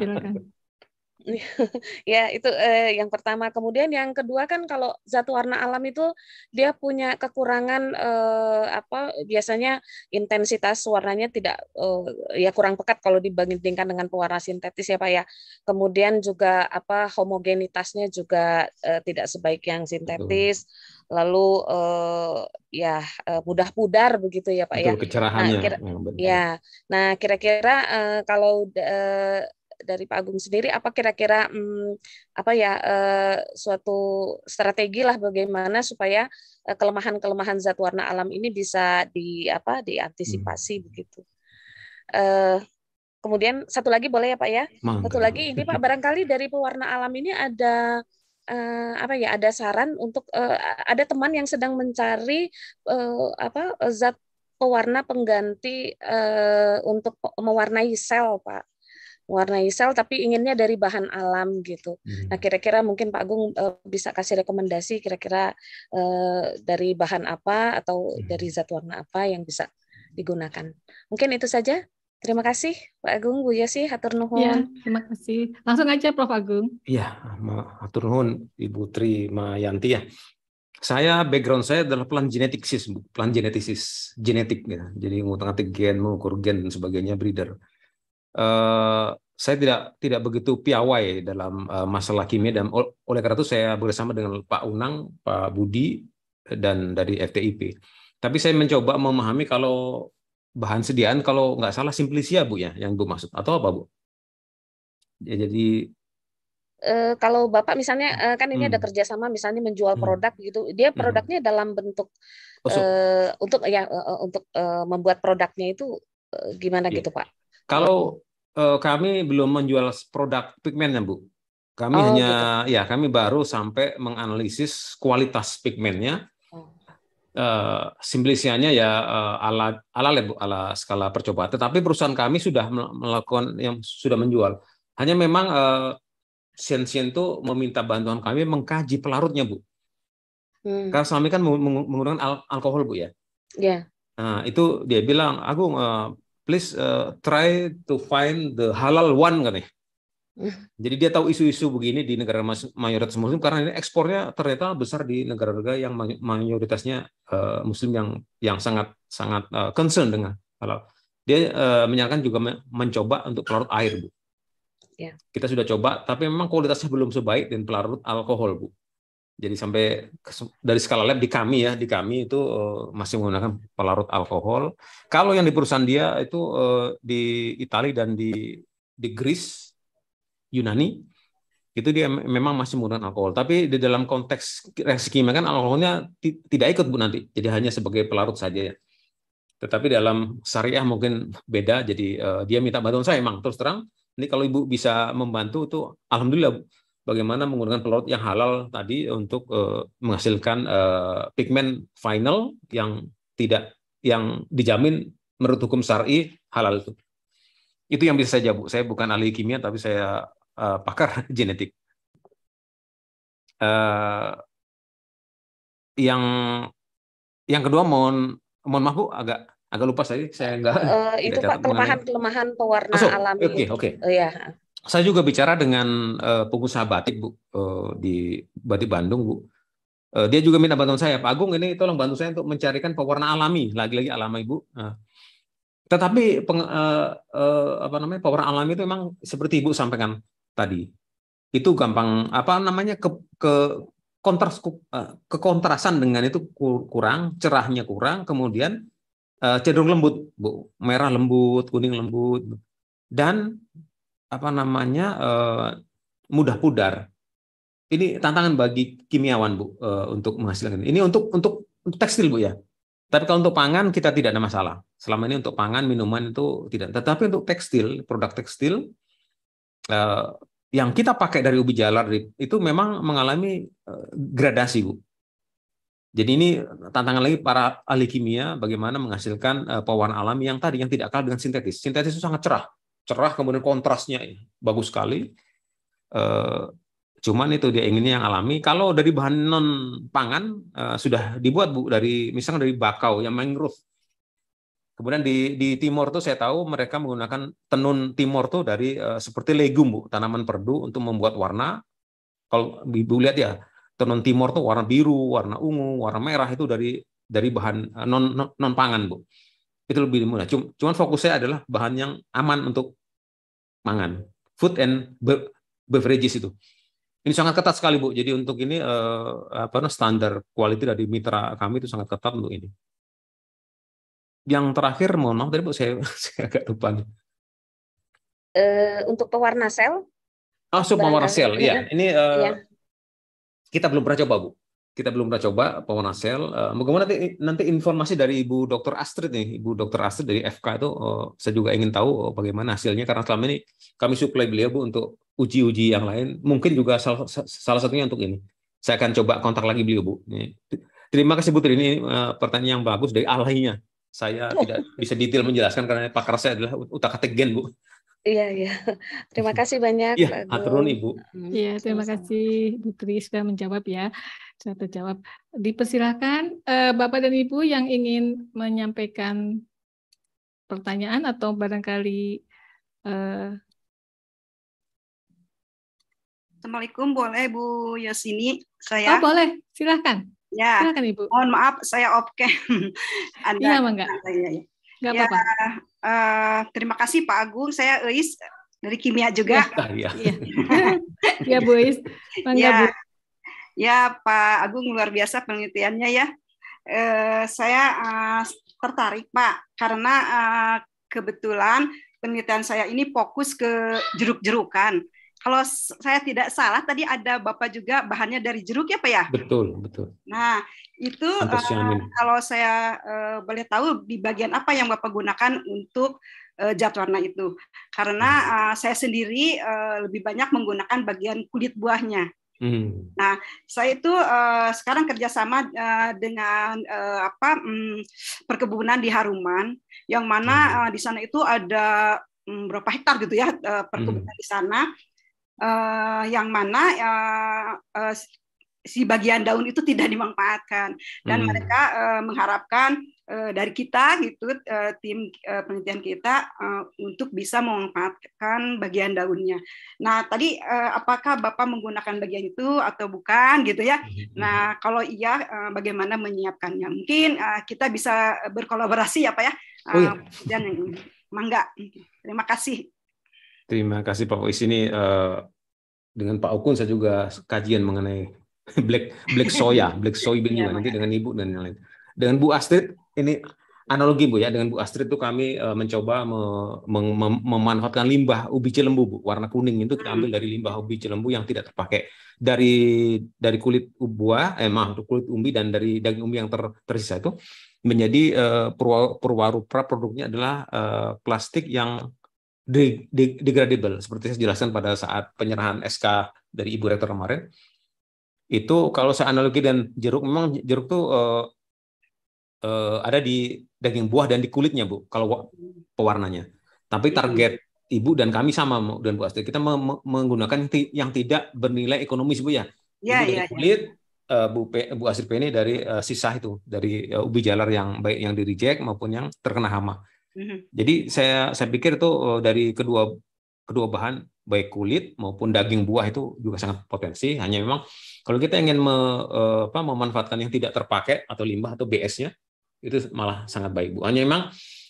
[laughs] ya itu eh, yang pertama kemudian yang kedua kan kalau zat warna alam itu dia punya kekurangan eh, apa biasanya intensitas warnanya tidak eh, ya kurang pekat kalau dibandingkan dengan pewarna sintetis ya Pak ya kemudian juga apa homogenitasnya juga eh, tidak sebaik yang sintetis Betul lalu eh, ya eh, mudah pudar begitu ya pak ya. Betul, ya kecerahannya nah, kira, ya nah kira-kira eh, kalau eh, dari Pak Agung sendiri apa kira-kira hmm, apa ya eh, suatu strategi lah bagaimana supaya eh, kelemahan-kelemahan zat warna alam ini bisa di apa diantisipasi hmm. begitu. Eh, kemudian satu lagi boleh ya Pak ya? Mantap. Satu lagi ini Pak barangkali dari pewarna alam ini ada Uh, apa ya ada saran untuk uh, ada teman yang sedang mencari uh, apa zat pewarna pengganti uh, untuk mewarnai sel, Pak warnai sel tapi inginnya dari bahan alam gitu. Hmm. Nah kira-kira mungkin Pak Agung uh, bisa kasih rekomendasi kira-kira uh, dari bahan apa atau hmm. dari zat warna apa yang bisa digunakan. Mungkin itu saja. Terima kasih Pak Agung, Bu Yasi hatur nuhun. Ya, terima kasih. Langsung aja Prof Agung. Iya, hatur nuhun Ibu Tri Mayanti ya. Saya background saya adalah plan geneticis, plan genetik genetik ya. Jadi ngutang ngatik gen, mengukur gen dan sebagainya breeder. Eh, saya tidak tidak begitu piawai dalam uh, masalah kimia dan oleh karena itu saya bersama dengan Pak Unang, Pak Budi dan dari FTIP. Tapi saya mencoba memahami kalau bahan sediaan kalau nggak salah simplisia bu ya yang bu maksud atau apa bu? Ya, jadi Uh, kalau bapak misalnya kan ini hmm. ada kerjasama misalnya menjual hmm. produk gitu dia hmm. produknya hmm. dalam bentuk oh, untuk ya untuk membuat produknya itu gimana yeah. gitu pak? Kalau uh, kami belum menjual produk pigmennya, Bu. Kami oh, hanya gitu. ya kami baru sampai menganalisis kualitas pigmennya. Uh, oh. eh, simplisiannya ya uh, ala ala lebu ala skala percobaan. Tetapi perusahaan kami sudah melakukan yang sudah menjual. Hanya memang uh, Sensien itu meminta bantuan kami mengkaji pelarutnya, Bu. Hmm. Karena kami kan menggunakan alkohol, Bu ya. Iya. Yeah. Nah, itu dia bilang, "Aku please uh, try to find the halal one kan ya. Hmm. Jadi dia tahu isu-isu begini di negara mayoritas muslim karena ini ekspornya ternyata besar di negara-negara yang mayoritasnya uh, muslim yang yang sangat sangat uh, concern dengan halal. Dia uh, menyarankan juga mencoba untuk pelarut air, Bu. Yeah. Kita sudah coba tapi memang kualitasnya belum sebaik dan pelarut alkohol, Bu. Jadi sampai dari skala lab di kami ya, di kami itu eh, masih menggunakan pelarut alkohol. Kalau yang di perusahaan dia itu eh, di Italia dan di di Greece, Yunani, itu dia memang masih menggunakan alkohol. Tapi di dalam konteks reaksi kimia kan alkoholnya tidak ikut bu nanti, jadi hanya sebagai pelarut saja ya. Tetapi dalam syariah mungkin beda, jadi eh, dia minta bantuan saya emang terus terang. Ini kalau ibu bisa membantu tuh, alhamdulillah bagaimana menggunakan pelarut yang halal tadi untuk uh, menghasilkan uh, eh, pigmen final yang tidak yang dijamin menurut hukum syar'i halal itu. Itu yang bisa saya jawab. Saya bukan ahli kimia tapi saya uh, pakar [laughs] genetik. Uh, yang yang kedua mohon mohon maaf Bu agak agak lupa saya saya enggak uh, itu Pak kelemahan-kelemahan pewarna oh, so, alami. Oke, okay, oke. Okay. Uh, ya saya juga bicara dengan uh, pengusaha batik bu uh, di batik Bandung bu. Uh, dia juga minta bantuan saya Pak Agung ini tolong bantu saya untuk mencarikan pewarna alami lagi-lagi alami bu. Uh. Tetapi peng, uh, uh, apa namanya pewarna alami itu memang seperti ibu sampaikan tadi itu gampang apa namanya ke ke kontras kekontrasan dengan itu kurang cerahnya kurang kemudian uh, cenderung lembut bu merah lembut kuning lembut dan apa namanya uh, mudah pudar. Ini tantangan bagi kimiawan bu uh, untuk menghasilkan. Ini untuk untuk tekstil bu ya. Tapi kalau untuk pangan kita tidak ada masalah. Selama ini untuk pangan minuman itu tidak. Tetapi untuk tekstil produk tekstil uh, yang kita pakai dari ubi jalar itu memang mengalami gradasi bu. Jadi ini tantangan lagi para ahli kimia bagaimana menghasilkan pewarna alami yang tadi yang tidak kalah dengan sintetis. Sintetis itu sangat cerah, cerah kemudian kontrasnya bagus sekali. Eh, cuman itu dia inginnya yang alami. Kalau dari bahan non pangan eh, sudah dibuat bu dari misalnya dari bakau yang mangrove. Kemudian di, di Timor tuh saya tahu mereka menggunakan tenun timur tuh dari eh, seperti legum bu tanaman perdu untuk membuat warna. Kalau ibu lihat ya tenun timur tuh warna biru, warna ungu, warna merah itu dari dari bahan non non, non pangan bu itu lebih mudah. Cuman fokusnya adalah bahan yang aman untuk mangan. Food and beverages itu. Ini sangat ketat sekali Bu. Jadi untuk ini eh, apa standar quality dari mitra kami itu sangat ketat untuk ini. Yang terakhir mohon maaf tadi Bu saya, [laughs] saya agak lupa nih. Eh, untuk pewarna sel? Ah, oh, so pewarna sel, ya. Ini uh, ya. kita belum pernah coba Bu kita belum pernah coba pewarna sel. Eh, mungkin nanti nanti informasi dari Ibu Dr. Astrid nih, Ibu Dr. Astrid dari FK itu eh, saya juga ingin tahu eh, bagaimana hasilnya karena selama ini kami suplai beliau Bu untuk uji-uji yang lain, mungkin juga salah, salah satunya untuk ini. Saya akan coba kontak lagi beliau Bu. Terima kasih Bu Tri ini pertanyaan yang bagus dari alainya. Saya tidak [laughs] bisa detail menjelaskan karena pakar saya adalah utak-atik gen Bu. Iya, iya. Terima kasih banyak. Iya, Ibu. Iya, terima kasih Bu Tri sudah menjawab ya sudah terjawab. Dipersilahkan eh, Bapak dan Ibu yang ingin menyampaikan pertanyaan atau barangkali eh, Assalamualaikum, boleh Bu Yosini? Saya. Oh boleh, silahkan. Ya. Silahkan Ibu. Mohon maaf, saya oke. [laughs] Anda. Iya, enggak. Ya, ya. apa ya, apa Uh, eh, terima kasih Pak Agung. Saya Eis dari kimia juga. Iya. ya. ya. [laughs] Bu Eis. Mangga, ya. Bu. Ya, Pak Agung luar biasa penelitiannya ya. Eh, saya eh, tertarik Pak karena eh, kebetulan penelitian saya ini fokus ke jeruk-jerukan. Kalau saya tidak salah tadi ada Bapak juga bahannya dari jeruk ya Pak ya? Betul, betul. Nah, itu uh, kalau saya uh, boleh tahu di bagian apa yang Bapak gunakan untuk uh, eh, zat warna itu? Karena uh, saya sendiri uh, lebih banyak menggunakan bagian kulit buahnya. Hmm. Nah, saya itu uh, sekarang kerjasama uh, dengan uh, apa um, perkebunan di Haruman, yang mana uh, di sana itu ada um, berapa hektar gitu ya uh, perkebunan hmm. di sana, uh, yang mana uh, uh, si bagian daun itu tidak dimanfaatkan dan hmm. mereka uh, mengharapkan uh, dari kita gitu uh, tim uh, penelitian kita uh, untuk bisa memanfaatkan bagian daunnya. Nah tadi uh, apakah bapak menggunakan bagian itu atau bukan gitu ya? Nah, hmm. Nah kalau iya uh, bagaimana menyiapkannya? Mungkin uh, kita bisa berkolaborasi ya pak ya? Uh, oh, iya. Dan mangga. Terima kasih. Terima kasih Pak Ois ini uh, dengan Pak Okun saya juga kajian mengenai [laughs] black black soya, ya, black soybean iya, juga nanti dengan ibu dan yang lain Dengan Bu Astrid ini analogi Bu ya, dengan Bu Astrid itu kami e, mencoba me, mem, mem, memanfaatkan limbah ubi cilembu Bu. Warna kuning itu kita ambil hmm. dari limbah ubi cilembu yang tidak terpakai dari dari kulit buah, eh maaf kulit umbi dan dari daging umbi yang ter, tersisa itu menjadi uh, e, perwarupra produknya adalah uh, plastik yang degradable seperti saya jelaskan pada saat penyerahan SK dari Ibu Rektor kemarin itu kalau saya analogi dan jeruk memang jeruk tuh uh, uh, ada di daging buah dan di kulitnya bu kalau pewarnanya tapi hmm. target ibu dan kami sama dan bu Astrid kita me menggunakan yang tidak bernilai ekonomis bu ya, ya ibu ya, ya. Eh, dari kulit ya. uh, bu P bu Astrid ini dari uh, sisa itu dari uh, ubi jalar yang baik yang di reject maupun yang terkena hama hmm. jadi saya saya pikir tuh uh, dari kedua kedua bahan baik kulit maupun daging buah itu juga sangat potensi hanya memang kalau kita ingin me, eh, apa, memanfaatkan yang tidak terpakai atau limbah atau BS-nya, itu malah sangat baik, Bu. Hanya memang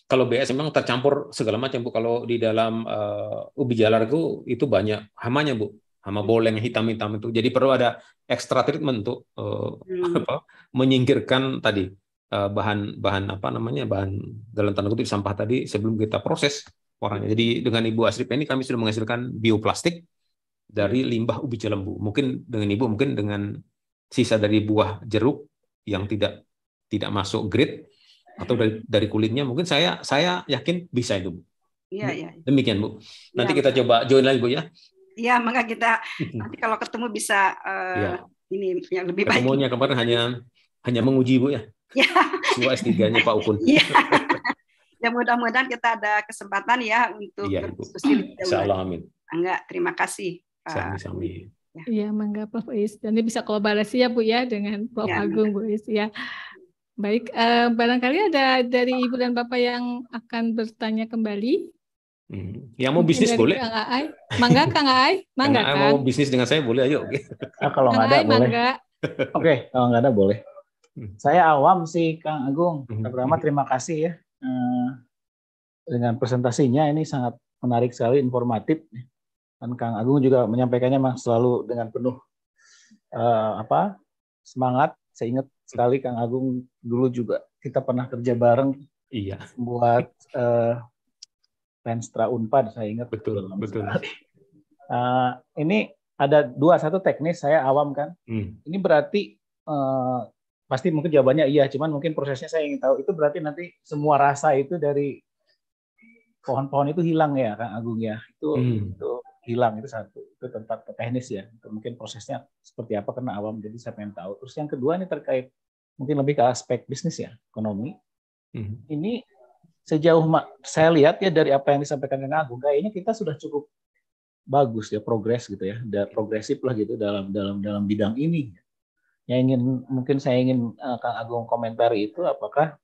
kalau BS memang tercampur segala macam bu. Kalau di dalam uh, ubi jalarku itu banyak hamanya bu, hama hmm. boleng hitam-hitam itu. Jadi perlu ada extra treatment untuk uh, hmm. apa, menyingkirkan tadi bahan bahan bahan apa namanya bahan dalam tanda kutip sampah tadi sebelum kita proses orangnya. Jadi dengan Ibu Asri ini kami sudah menghasilkan bioplastik dari iya. limbah ubi jelembu. Mungkin dengan ibu mungkin dengan sisa dari buah jeruk yang tidak tidak masuk grid atau dari dari kulitnya mungkin saya saya yakin bisa itu. Iya, iya. Demikian, Bu. Nanti ya. kita coba join lagi, Bu ya. Iya, maka kita [laughs] nanti kalau ketemu bisa uh, ya. ini yang lebih baik. Ketemunya kemarin hanya hanya menguji, Bu ya. Iya. Dua S3-nya Pak Ukun. Iya. ya mudah-mudahan kita ada kesempatan ya untuk ya, berdiskusi lebih Insyaallah amin. Enggak, terima kasih. Ah. Sami-sami. Ya. Iya, -sami. mangga Prof. Is. Dan ini bisa kolaborasi ya Bu ya dengan Prof. Ya, Agung Bu Is ya. Baik, uh, barangkali ada dari Ibu dan Bapak yang akan bertanya kembali. Hmm. Yang mau bisnis boleh. Kang Aai. Mangga Kang Aai, mangga Kang. Aai mau kan? bisnis dengan saya boleh ayo. Nah, kalau nggak ada Aai, boleh. Oke, okay, kalau nggak ada boleh. Hmm. Saya awam sih Kang Agung. Hmm. Pertama terima kasih ya eh, dengan presentasinya ini sangat menarik sekali, informatif dan Kang Agung juga menyampaikannya memang selalu dengan penuh uh, apa semangat. Saya ingat sekali Kang Agung dulu juga kita pernah kerja bareng. Iya. Buat uh, eh, Penstra Unpad saya ingat. Betul, betul. Uh, ini ada dua, satu teknis saya awam kan. Hmm. Ini berarti uh, pasti mungkin jawabannya iya, cuman mungkin prosesnya saya ingin tahu. Itu berarti nanti semua rasa itu dari pohon-pohon itu hilang ya, Kang Agung ya. Itu, hmm. itu hilang itu satu itu tempat teknis ya mungkin prosesnya seperti apa karena awam jadi saya pengen tahu terus yang kedua ini terkait mungkin lebih ke aspek bisnis ya ekonomi mm-hmm. ini sejauh saya lihat ya dari apa yang disampaikan dengan Agung kayaknya kita sudah cukup bagus ya progres gitu ya dan progresif lah gitu dalam dalam dalam bidang ini yang ingin mungkin saya ingin uh, eh, Kang Agung komentari itu apakah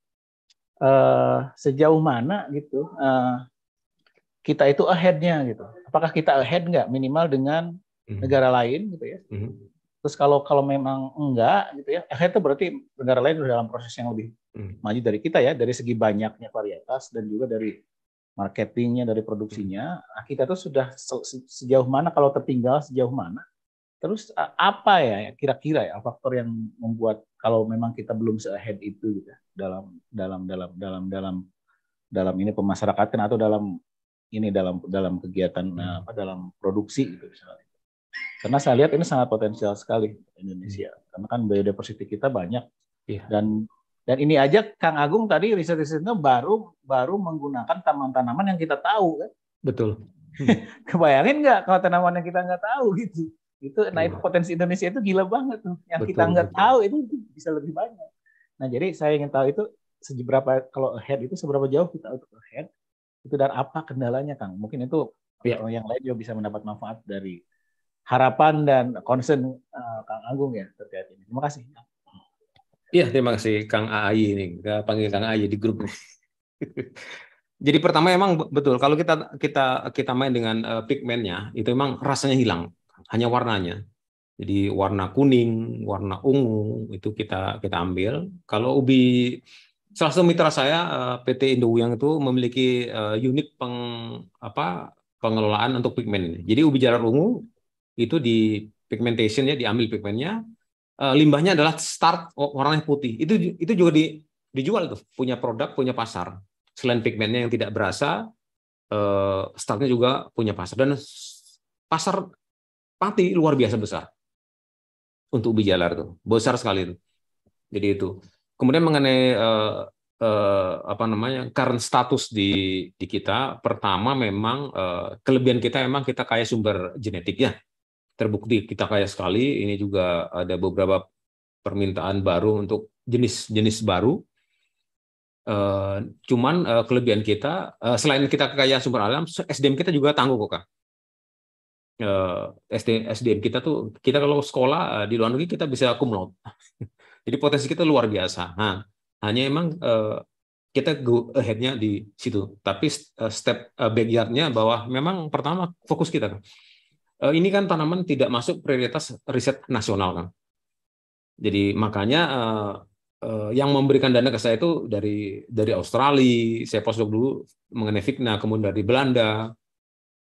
uh, sejauh mana gitu uh, kita itu aheadnya gitu. Apakah kita ahead nggak minimal dengan hmm. negara lain gitu ya? Hmm. Terus kalau kalau memang enggak gitu ya, ahead itu berarti negara lain dalam proses yang lebih hmm. maju dari kita ya, dari segi banyaknya varietas dan juga dari marketingnya, dari produksinya. Nah, Kita tuh sudah sejauh mana kalau tertinggal sejauh mana? Terus apa ya kira-kira ya faktor yang membuat kalau memang kita belum se-ahead itu gitu ya, dalam dalam dalam dalam dalam dalam ini pemasarakatan atau dalam ini dalam dalam kegiatan hmm. eh, apa dalam produksi gitu misalnya. Karena saya lihat ini sangat potensial sekali Indonesia. Hmm. Karena kan biodiversity kita banyak. Iya. Dan dan ini aja Kang Agung tadi riset-risetnya baru baru menggunakan tanaman-tanaman yang kita tahu kan. Betul. [laughs] Kebayangin nggak kalau tanaman yang kita nggak tahu gitu? Itu nah itu iya. potensi Indonesia itu gila banget tuh. Yang betul, kita nggak betul. tahu itu bisa lebih banyak. Nah, jadi saya ingin tahu itu seberapa kalau head itu seberapa jauh kita untuk head itu dan apa kendalanya Kang? Mungkin itu iya. yang lain juga bisa mendapat manfaat dari harapan dan concern uh, Kang Agung ya terkait ini. Terima kasih. Iya, terima kasih Kang AI ini. Kita panggil Kang AI di grup. [laughs] Jadi pertama emang betul kalau kita kita kita main dengan uh, eh, pigmennya itu emang rasanya hilang, hanya warnanya. Jadi warna kuning, warna ungu itu kita kita ambil. Kalau ubi salah satu mitra saya eh, PT Indowuyang itu memiliki eh, unit peng apa pengelolaan untuk pigmen. ini. Jadi ubi jalar ungu itu di pigmentation ya diambil pigmennya, eh, limbahnya adalah start warnanya putih. Itu itu juga di, dijual tuh, punya produk, punya pasar. Selain pigmennya yang tidak berasa, startnya juga punya pasar dan pasar Pati luar biasa besar untuk ubi jalar tuh, besar sekali tuh. Jadi itu. Kemudian mengenai uh, uh, apa namanya current status di di kita, pertama memang uh, kelebihan kita memang kita kaya sumber genetik ya. Terbukti kita kaya sekali. Ini juga ada beberapa permintaan baru untuk jenis-jenis baru. Uh, cuman uh, kelebihan kita uh, selain kita kaya sumber alam, SDM kita juga tangguh kok kak. SDM, kita tuh kita kalau sekolah di luar negeri kita bisa kumlot [laughs] Jadi potensi kita luar biasa. Nah, hanya emang uh, kita go ahead-nya di situ. Tapi eh, step uh, backyard-nya bahwa memang pertama fokus kita. Uh, ini kan tanaman tidak masuk prioritas riset nasional kan. Jadi makanya uh, uh, yang memberikan dana ke saya itu dari dari Australia, saya postdoc dulu mengenai Vigna, kemudian dari Belanda,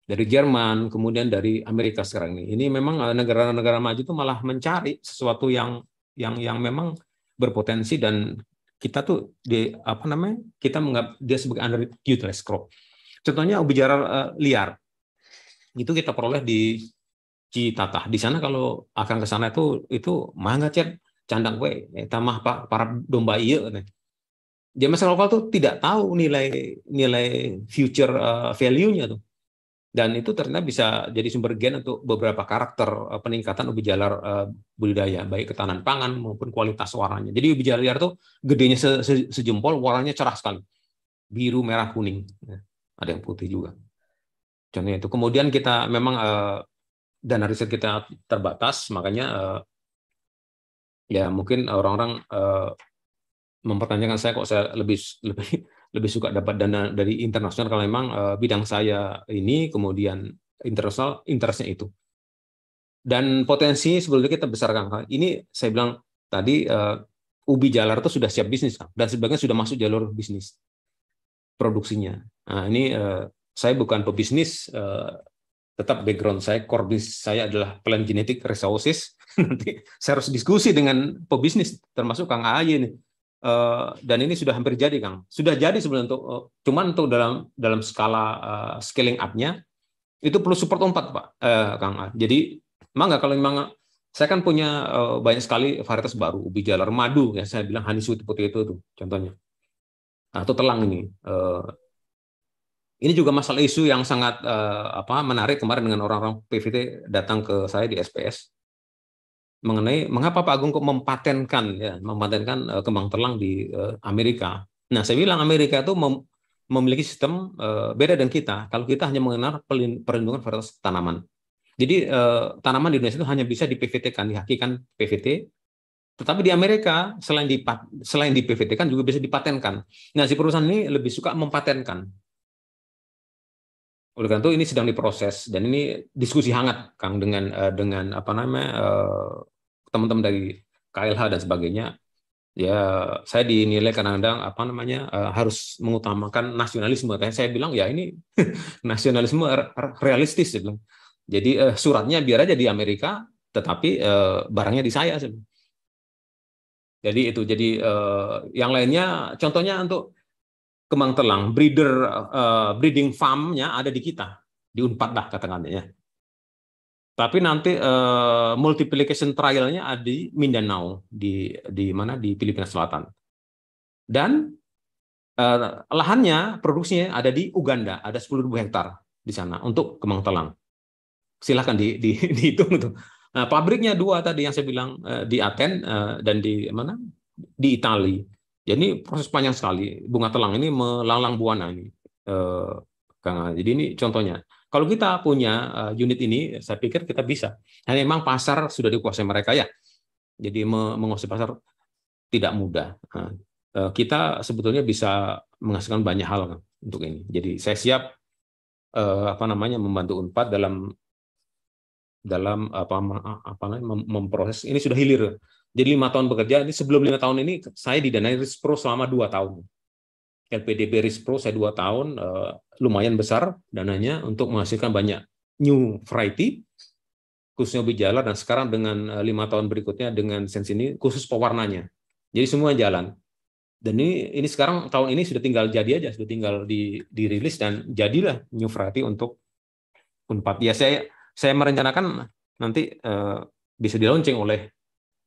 dari Jerman, kemudian dari Amerika sekarang ini. Ini memang negara-negara maju itu malah mencari sesuatu yang yang yang memang berpotensi dan kita tuh di apa namanya kita menganggap dia sebagai underutilized crop. Contohnya ubicara uh, eh, liar itu kita peroleh di Citatah. Di sana kalau akan ke sana itu itu mangga cek candang kue eh, tamah pak para domba iya Dia masyarakat lokal tuh tidak tahu nilai nilai future uh, value-nya tuh dan itu ternyata bisa jadi sumber gen untuk beberapa karakter eh, peningkatan ubi jalar eh, budidaya baik ketahanan pangan maupun kualitas warnanya. Jadi ubi jalar tuh gedenya se se sejempol warnanya cerah sekali. Biru, merah, kuning. Ya, ada yang putih juga. Contohnya itu. Kemudian kita memang uh, dana riset kita terbatas makanya ya mungkin orang-orang mempertanyakan saya kok saya lebih lebih lebih suka dapat dana dari internasional kalau memang uh, bidang saya ini kemudian internasional interestnya itu. Dan potensi sebelumnya kita besarkan. Ini saya bilang tadi uh, ubi jalar itu sudah siap bisnis dan sebagainya sudah masuk jalur bisnis produksinya. Nah, ini uh, saya bukan pebisnis uh, tetap background saya core bisnis saya adalah plan genetik resources [laughs] nanti saya harus diskusi dengan pebisnis termasuk Kang Aye nih Eh, dan ini sudah hampir jadi Kang. Sudah jadi sebenarnya untuk uh, cuman untuk dalam dalam skala uh, scaling up-nya itu perlu support 4 Pak uh, Kang. Ah. Jadi emang nggak kalau memang saya kan punya uh, banyak sekali varietas baru ubi jalar madu ya saya bilang honey sweet potato itu contohnya. Nah, atau telang ini. Uh, ini juga masalah isu yang sangat uh, apa menarik kemarin dengan orang-orang PVT datang ke saya di SPS mengenai mengapa Pak Agung kok mempatenkan ya mempatenkan uh, kembang terlang di uh, Amerika. Nah, saya bilang Amerika itu mem memiliki sistem uh, beda dengan kita. Kalau kita hanya mengenal perlindungan varietas tanaman. Jadi uh, tanaman di Indonesia itu hanya bisa di PVT kan, dihakikan PVT. Tetapi di Amerika selain di selain di PVT kan juga bisa dipatenkan. Nah, si perusahaan ini lebih suka mempatenkan. Oleh karena itu ini sedang diproses dan ini diskusi hangat Kang dengan dengan apa namanya teman-teman dari KLH dan sebagainya ya saya dinilai kadang-kadang apa namanya uh, harus mengutamakan nasionalisme. kayak saya bilang ya ini [laughs] nasionalisme realistis saya bilang. Jadi uh, suratnya biar aja di Amerika, tetapi uh, barangnya di saya. saya Jadi itu jadi uh, yang lainnya contohnya untuk kembang telang breeder uh, breeding farmnya ada di kita di Unpad lah katakannya ya. Tapi nanti uh, multiplication trialnya ada di Mindanao di di mana di Filipina Selatan. Dan uh, lahannya produksinya ada di Uganda, ada 10.000 hektar di sana untuk kemang telang. Silahkan di, di, [laughs] dihitung itu. Nah, pabriknya dua tadi yang saya bilang uh, di Aten uh, dan di mana? di Italia Jadi proses panjang sekali bunga telang ini melalang buana ini. Uh, Jadi ini contohnya. Kalau kita punya eh, unit ini, saya pikir kita bisa. Dan memang pasar sudah dikuasai mereka ya. Jadi menguasai pasar tidak mudah. Nah, eh, kita sebetulnya bisa menghasilkan banyak hal untuk ini. Jadi saya siap eh, apa namanya membantu empat dalam dalam apa apa memproses ini sudah hilir. Jadi lima tahun bekerja, ini sebelum lima tahun ini saya didanai Rispro selama dua tahun. LPDB Risk Pro saya dua tahun uh, lumayan besar dananya untuk menghasilkan banyak new variety khususnya ubi jalar dan sekarang dengan eh, lima tahun berikutnya dengan sense ini khusus pewarnanya. Jadi semua jalan. Dan ini ini sekarang tahun ini sudah tinggal jadi aja, sudah tinggal di dirilis dan jadilah new variety untuk Unpad. Ya saya saya merencanakan nanti uh, bisa di oleh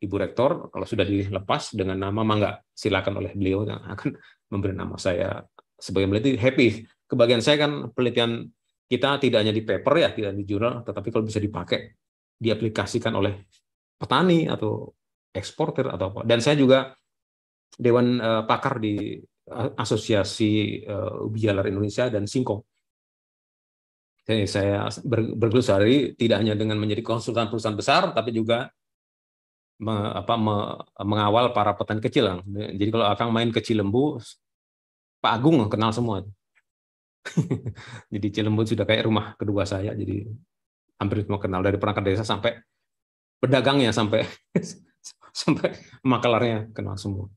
Ibu Rektor kalau sudah dilepas dengan nama Mangga silakan oleh beliau yang akan memberi nama saya sebagai peneliti happy. Kebagian saya kan penelitian kita tidak hanya di paper ya, tidak di jurnal, tetapi kalau bisa dipakai, diaplikasikan oleh petani atau eksporter atau apa. Dan saya juga dewan uh, pakar di eh, Asosiasi uh, eh, Bialar Indonesia dan Singkong. Jadi saya bergelut sehari tidak hanya dengan menjadi konsultan perusahaan besar, tapi juga me, apa, me, mengawal para petani kecil. Kan. Jadi kalau Akang main ke Cilembu, Pak Agung kenal semua. [laughs] jadi Cilembu sudah kayak rumah kedua saya. Jadi hampir semua kenal dari perangkat desa sampai pedagangnya sampai [laughs] sampai makelarnya kenal semua.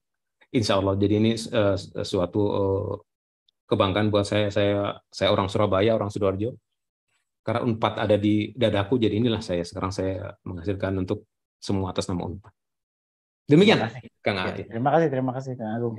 Insya Allah. Jadi ini uh, suatu uh, kebanggaan buat saya. Saya saya orang Surabaya, orang sidoarjo. Karena empat ada di dadaku, jadi inilah saya sekarang saya menghasilkan untuk semua atas nama allah Demikian, Kang Aati. Ya, terima kasih, terima kasih Kang Agung.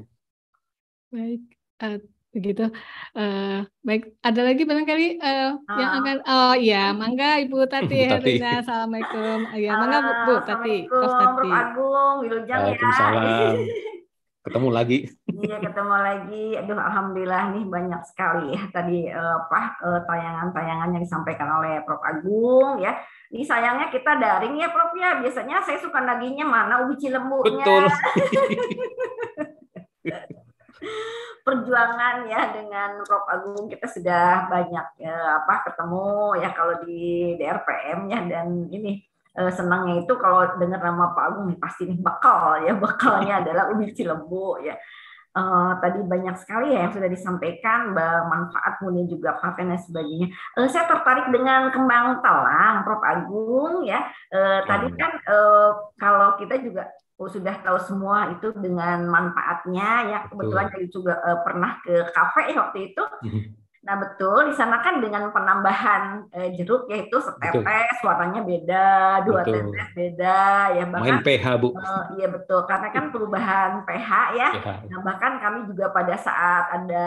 Baik, uh, begitu. Uh, baik, ada lagi barangkali uh, ah. yang akan oh iya, mangga Ibu Tati, Ibu Tati. Herina. Assalamualaikum. iya mangga Bu, Bu Tati, Prof Tati. Agung, Wilujeng ya. Waalaikumsalam. [laughs] ketemu lagi. Iya, ketemu lagi. Aduh, alhamdulillah nih banyak sekali ya tadi eh, apa eh, tayangan-tayangan yang disampaikan oleh Prof Agung ya. Ini sayangnya kita daring ya Prof ya. Biasanya saya suka naginya mana ubi cilembunya. Betul. [laughs] perjuangan ya dengan Prof Agung kita sudah banyak ya, apa ketemu ya kalau di DRPM ya dan ini Eh, senangnya itu kalau dengar nama Pak Agung ya, pasti nih bakal ya [laughs] bakalnya adalah ubi cilembu ya uh, tadi banyak sekali ya yang sudah disampaikan manfaat kemudian juga kafe dan sebagainya uh, saya tertarik dengan kembang telang Prof Agung ya uh, tadi ya. kan uh, kalau kita juga Oh, sudah tahu semua itu dengan manfaatnya ya kebetulan saya juga uh, pernah ke kafe waktu itu mhm. Nah betul, disamakan dengan penambahan eh, jeruk yaitu setetes, betul. warnanya beda, dua betul. tetes beda, ya bahkan Main pH bu. Eh, iya betul, karena kan iya. perubahan pH ya. pH. Nah bahkan kami juga pada saat ada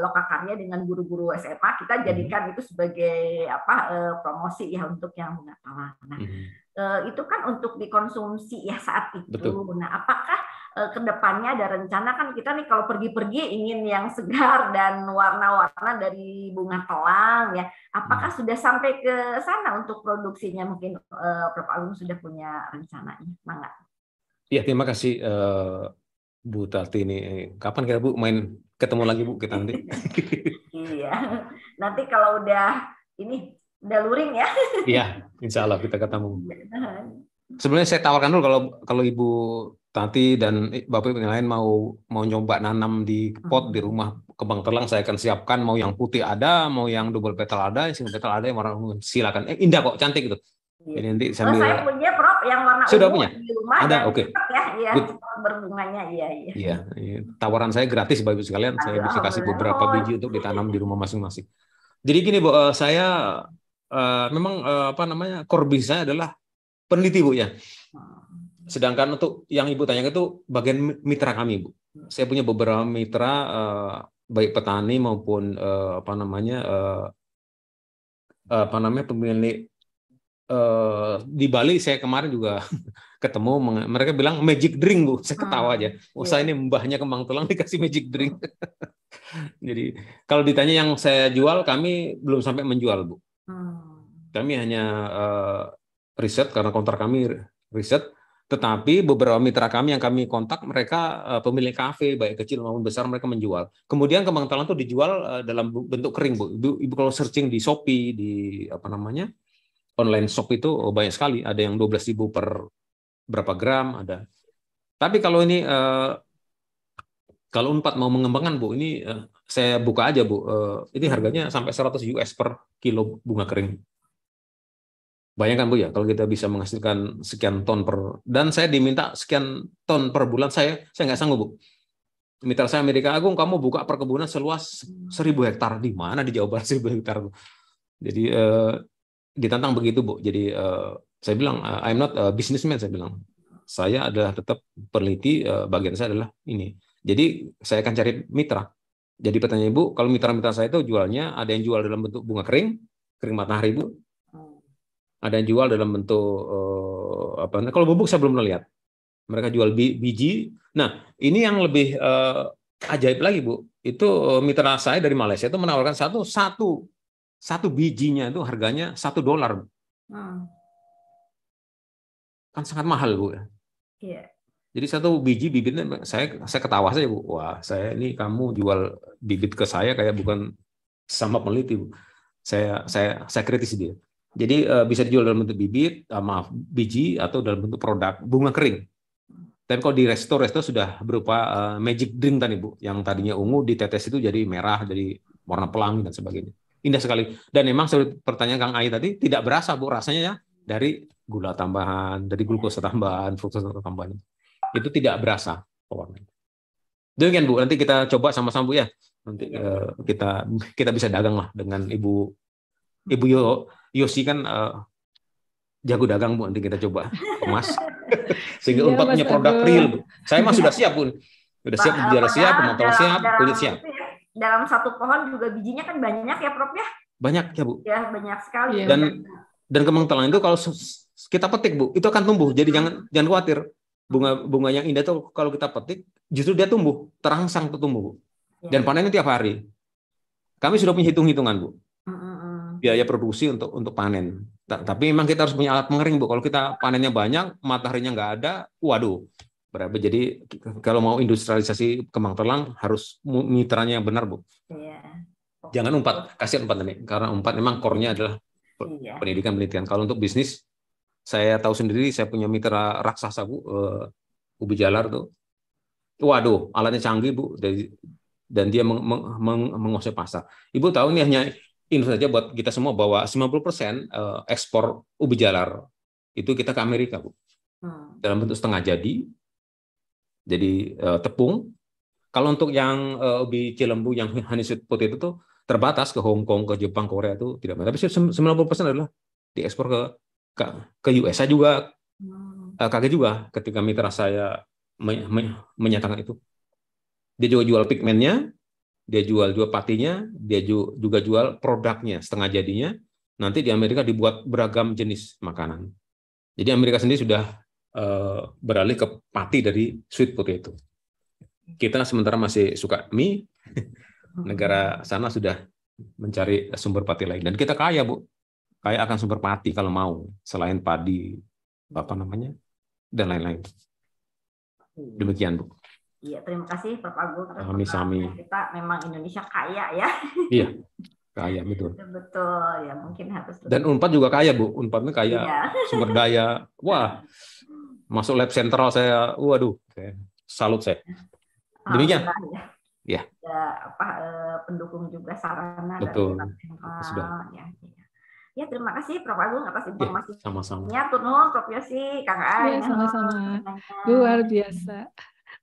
lokakarya dengan guru-guru SMA kita mhm. jadikan hmm. itu sebagai apa eh, promosi ya untuk yang salah Nah hmm. eh, itu kan untuk dikonsumsi ya saat itu. Betul. Nah apakah Eh, kedepannya ada rencana kan kita nih kalau pergi-pergi ingin yang segar dan warna-warna dari bunga telang ya. Apakah hmm. sudah sampai ke sana untuk produksinya mungkin uh, Prof Agung sudah punya rencana rencananya, mangga? Iya terima kasih uh, Bu Tati ini. Kapan kira Bu main ketemu lagi Bu kita nanti? [laughs] iya. Nanti kalau udah ini udah luring ya. Iya, Insya Allah kita ketemu. Sebenarnya saya tawarkan dulu kalau kalau Ibu nanti dan eh, Bapak yang lain mau mau nyoba nanam di pot hmm. di rumah kembang terlang saya akan siapkan mau yang putih ada, mau yang double petal ada, single petal ada, yang warna ungu silakan. Eh, indah kok, cantik itu. Iya. nanti oh, sambil oh, saya punya prop yang warna Sudah ungu punya? di rumah ada, oke. Okay. Ya, ya, berbunganya iya iya. ya. tawaran saya gratis Bapak Ibu sekalian, saya bisa kasih beberapa biji untuk ditanam di rumah masing-masing. Jadi gini Bu, eh, saya eh, memang apa namanya core saya adalah peneliti Bu ya. Hmm. Sedangkan untuk yang Ibu tanya itu bagian mitra kami, Bu. Saya punya beberapa mitra uh, baik petani maupun uh, apa namanya Uh, apa namanya pemilik uh, di Bali saya kemarin juga [laughs] ketemu mereka bilang magic drink, Bu. Saya ketawa ah, aja. usaha oh, iya. ini mbahnya kembang tulang [laughs] dikasih magic drink. [laughs] Jadi kalau ditanya yang saya jual kami belum sampai menjual, Bu. Ah. Kami hanya uh, riset karena kontrak kami riset tetapi beberapa mitra kami yang kami kontak, mereka eh, pemilik kafe baik kecil maupun besar mereka menjual. Kemudian kembang talan itu dijual eh, dalam bentuk kering, Bu. Ibu, Ibu kalau searching di Shopee, di apa namanya? online shop itu oh, banyak sekali, ada yang ribu per berapa gram ada. Tapi kalau ini eh, kalau Empat mau mengembangkan, Bu, ini saya buka aja, Bu. Ini harganya sampai 100 US per kilo bunga kering. Bayangkan Bu ya, kalau kita bisa menghasilkan sekian ton per dan saya diminta sekian ton per bulan, saya saya nggak sanggup Bu. Mitra saya Amerika Agung, kamu buka perkebunan seluas seribu hektar di mana di Jawa Barat 1000 hektar Bu. Jadi eh, ditantang begitu Bu. Jadi eh, saya bilang eh, I'm not a businessman saya bilang. Saya adalah tetap peneliti, eh, bagian saya adalah ini. Jadi saya akan cari mitra. Jadi pertanyaan Ibu, kalau mitra-mitra saya itu jualnya ada yang jual dalam bentuk bunga kering, kering matahari Bu, ada yang jual dalam bentuk uh, apa? Nah, kalau bubuk saya belum pernah Mereka jual biji. Nah, ini yang lebih uh, ajaib lagi, Bu. Itu uh, mitra saya dari Malaysia itu menawarkan satu satu satu bijinya itu harganya satu dolar. Hmm. Kan sangat mahal, Bu. yeah. Iya. Jadi satu biji bibitnya saya saya ketawa saja bu, wah saya ini kamu jual bibit ke saya kayak bukan sama peneliti bu. Saya saya saya kritis dia. Jadi uh, bisa dijual dalam bentuk bibit, uh, maaf biji atau dalam bentuk produk bunga kering. Tapi kalau di resto resto sudah berupa uh, magic drink tadi bu, yang tadinya ungu di tetes itu jadi merah, jadi warna pelangi dan sebagainya. Indah sekali. Dan memang seperti pertanyaan Kang Ayi tadi tidak berasa bu rasanya ya dari gula tambahan, dari glukosa tambahan, fruktosa tambahan itu tidak berasa pewarnanya. Demikian bu, nanti kita coba sama-sama bu ya. Nanti uh, kita kita bisa dagang lah dengan ibu ibu Yo Yosi kan uh, jago dagang bu, nanti kita coba emas [laughs] sehingga iya, untuk punya produk Agung. real. Bu. Saya mah sudah siap pun, sudah siap bicara siap, pemotong siap, kulit siap. Dalam satu pohon juga bijinya kan banyak ya, Prof ya? Banyak ya bu. Ya banyak sekali. Ya, dan ya. dan kembang telang itu kalau kita petik bu, itu akan tumbuh. Jadi jangan jangan khawatir bunga bunga yang indah itu kalau kita petik justru dia tumbuh terangsang tuh tumbuh bu. Iya. Dan panennya tiap hari. Kami sudah punya hitung-hitungan bu biaya produksi untuk untuk panen. Tapi memang kita harus punya alat pengering, Bu. Kalau kita panennya banyak, mataharinya nggak ada, waduh. Berapa? Jadi kalau mau industrialisasi kembang terlang harus mitranya yang benar, Bu. Iya. Jangan umpat, kasih umpat nih. Karena umpat memang core-nya adalah iya. pendidikan penelitian. Kalau untuk bisnis, saya tahu sendiri, saya punya mitra raksasa, Bu, uh, Ubi Jalar tuh. Waduh, alatnya canggih, Bu. dan dia meng, meng, meng, menguasai pasar. Ibu tahu ini hanya info saja buat kita semua bahwa 90% eh, ekspor ubi jalar itu kita ke Amerika, Bu. Hmm. Dalam bentuk setengah jadi. Jadi eh, tepung. Kalau untuk yang eh, ubi cilembu yang honey sweet potato itu terbatas ke Hong Kong, ke Jepang, Korea itu tidak. Tapi 90% adalah diekspor ke ke, ke US. Saya juga Wow. Hmm. kaget juga ketika mitra saya me, menyatakan itu. Dia juga jual pigmennya, dia jual jual patinya, dia juga jual produknya setengah jadinya. Nanti di Amerika dibuat beragam jenis makanan. Jadi Amerika sendiri sudah eh, beralih ke pati dari sweet potato. Kita sementara masih suka mie, [laughs] negara sana sudah mencari sumber pati lain. Dan kita kaya, Bu. Kaya akan sumber pati kalau mau, selain padi, apa namanya, dan lain-lain. Hmm. Demikian, Bu. Iya, terima kasih bapak Agung. Sami-sami. Kita memang Indonesia kaya ya. Iya, kaya betul. [laughs] Betul, ya mungkin harus. Dan Unpad juga kaya Bu, Unpadnya kaya, iya. [laughs] sumber daya. Wah, masuk lab sentral saya, waduh, salut saya. Demikian. Ya. iya ya. ya. apa, eh, pendukung juga sarana betul. dari Sudah. Ya, ya, ya. terima kasih Prof Agung atas iya, informasinya. Ya, sama-sama. Ya, Prof Yosi, Kang Ya, sama-sama. Luar biasa.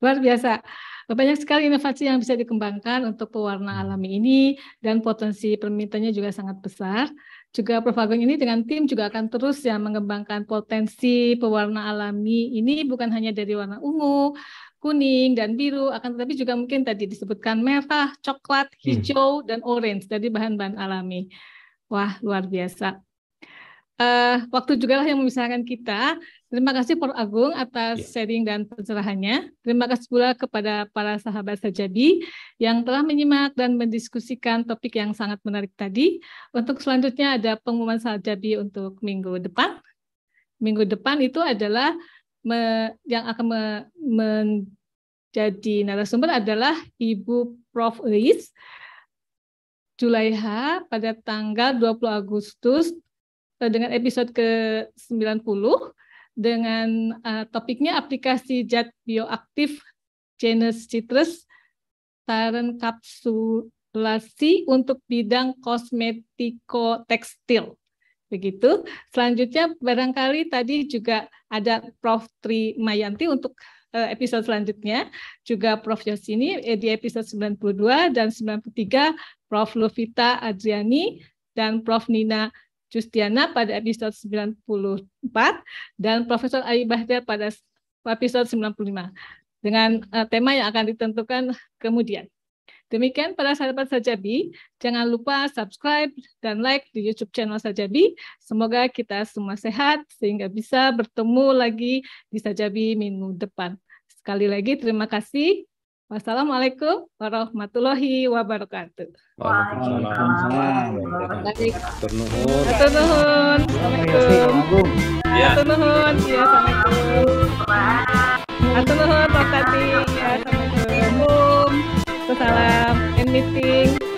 Luar biasa. Banyak sekali inovasi yang bisa dikembangkan untuk pewarna hmm. alami ini dan potensi permintaannya juga sangat besar. Juga Prof. Agung ini dengan tim juga akan terus ya mengembangkan potensi pewarna alami ini bukan hanya dari warna ungu, kuning dan biru, akan tetapi juga mungkin tadi disebutkan merah, coklat, hmm. hijau, hmm. dan orange dari bahan-bahan alami. Wah, luar biasa. Uh, waktu juga lah yang memisahkan kita. Terima kasih Prof. Agung atas ya. sharing dan pencerahannya. Terima kasih pula kepada para sahabat sejadi yang telah menyimak dan mendiskusikan topik yang sangat menarik tadi. Untuk selanjutnya ada pengumuman Sajabi untuk minggu depan. Minggu depan itu adalah me, yang akan me, menjadi narasumber adalah Ibu Prof. Riz Julaiha pada tanggal 20 Agustus eh, dengan episode ke-90 dengan uh, topiknya aplikasi zat bioaktif genus citrus kapsulasi untuk bidang kosmetiko tekstil. Begitu. Selanjutnya barangkali tadi juga ada Prof. Tri Mayanti untuk eh, episode selanjutnya. Juga Prof. Yosini eh, di episode 92 dan 93 Prof. Lovita Adriani dan Prof. Nina Justiana pada episode 94 dan Profesor Ayu Bahtiar pada episode 95 dengan eh, tema yang akan ditentukan kemudian. Demikian para sahabat Sajabi, jangan lupa subscribe dan like di YouTube channel Sajabi. Semoga kita semua sehat sehingga bisa bertemu lagi di Sajabi minggu depan. Sekali lagi terima kasih. Wassalamualaikum warahmatullahi wabarakatuh. Waalaikumsalam. Atur nuhun. Assalamualaikum. Atur ya. nuhun. Ya, assalamualaikum. Atur nuhun, ya, assalamualaikum.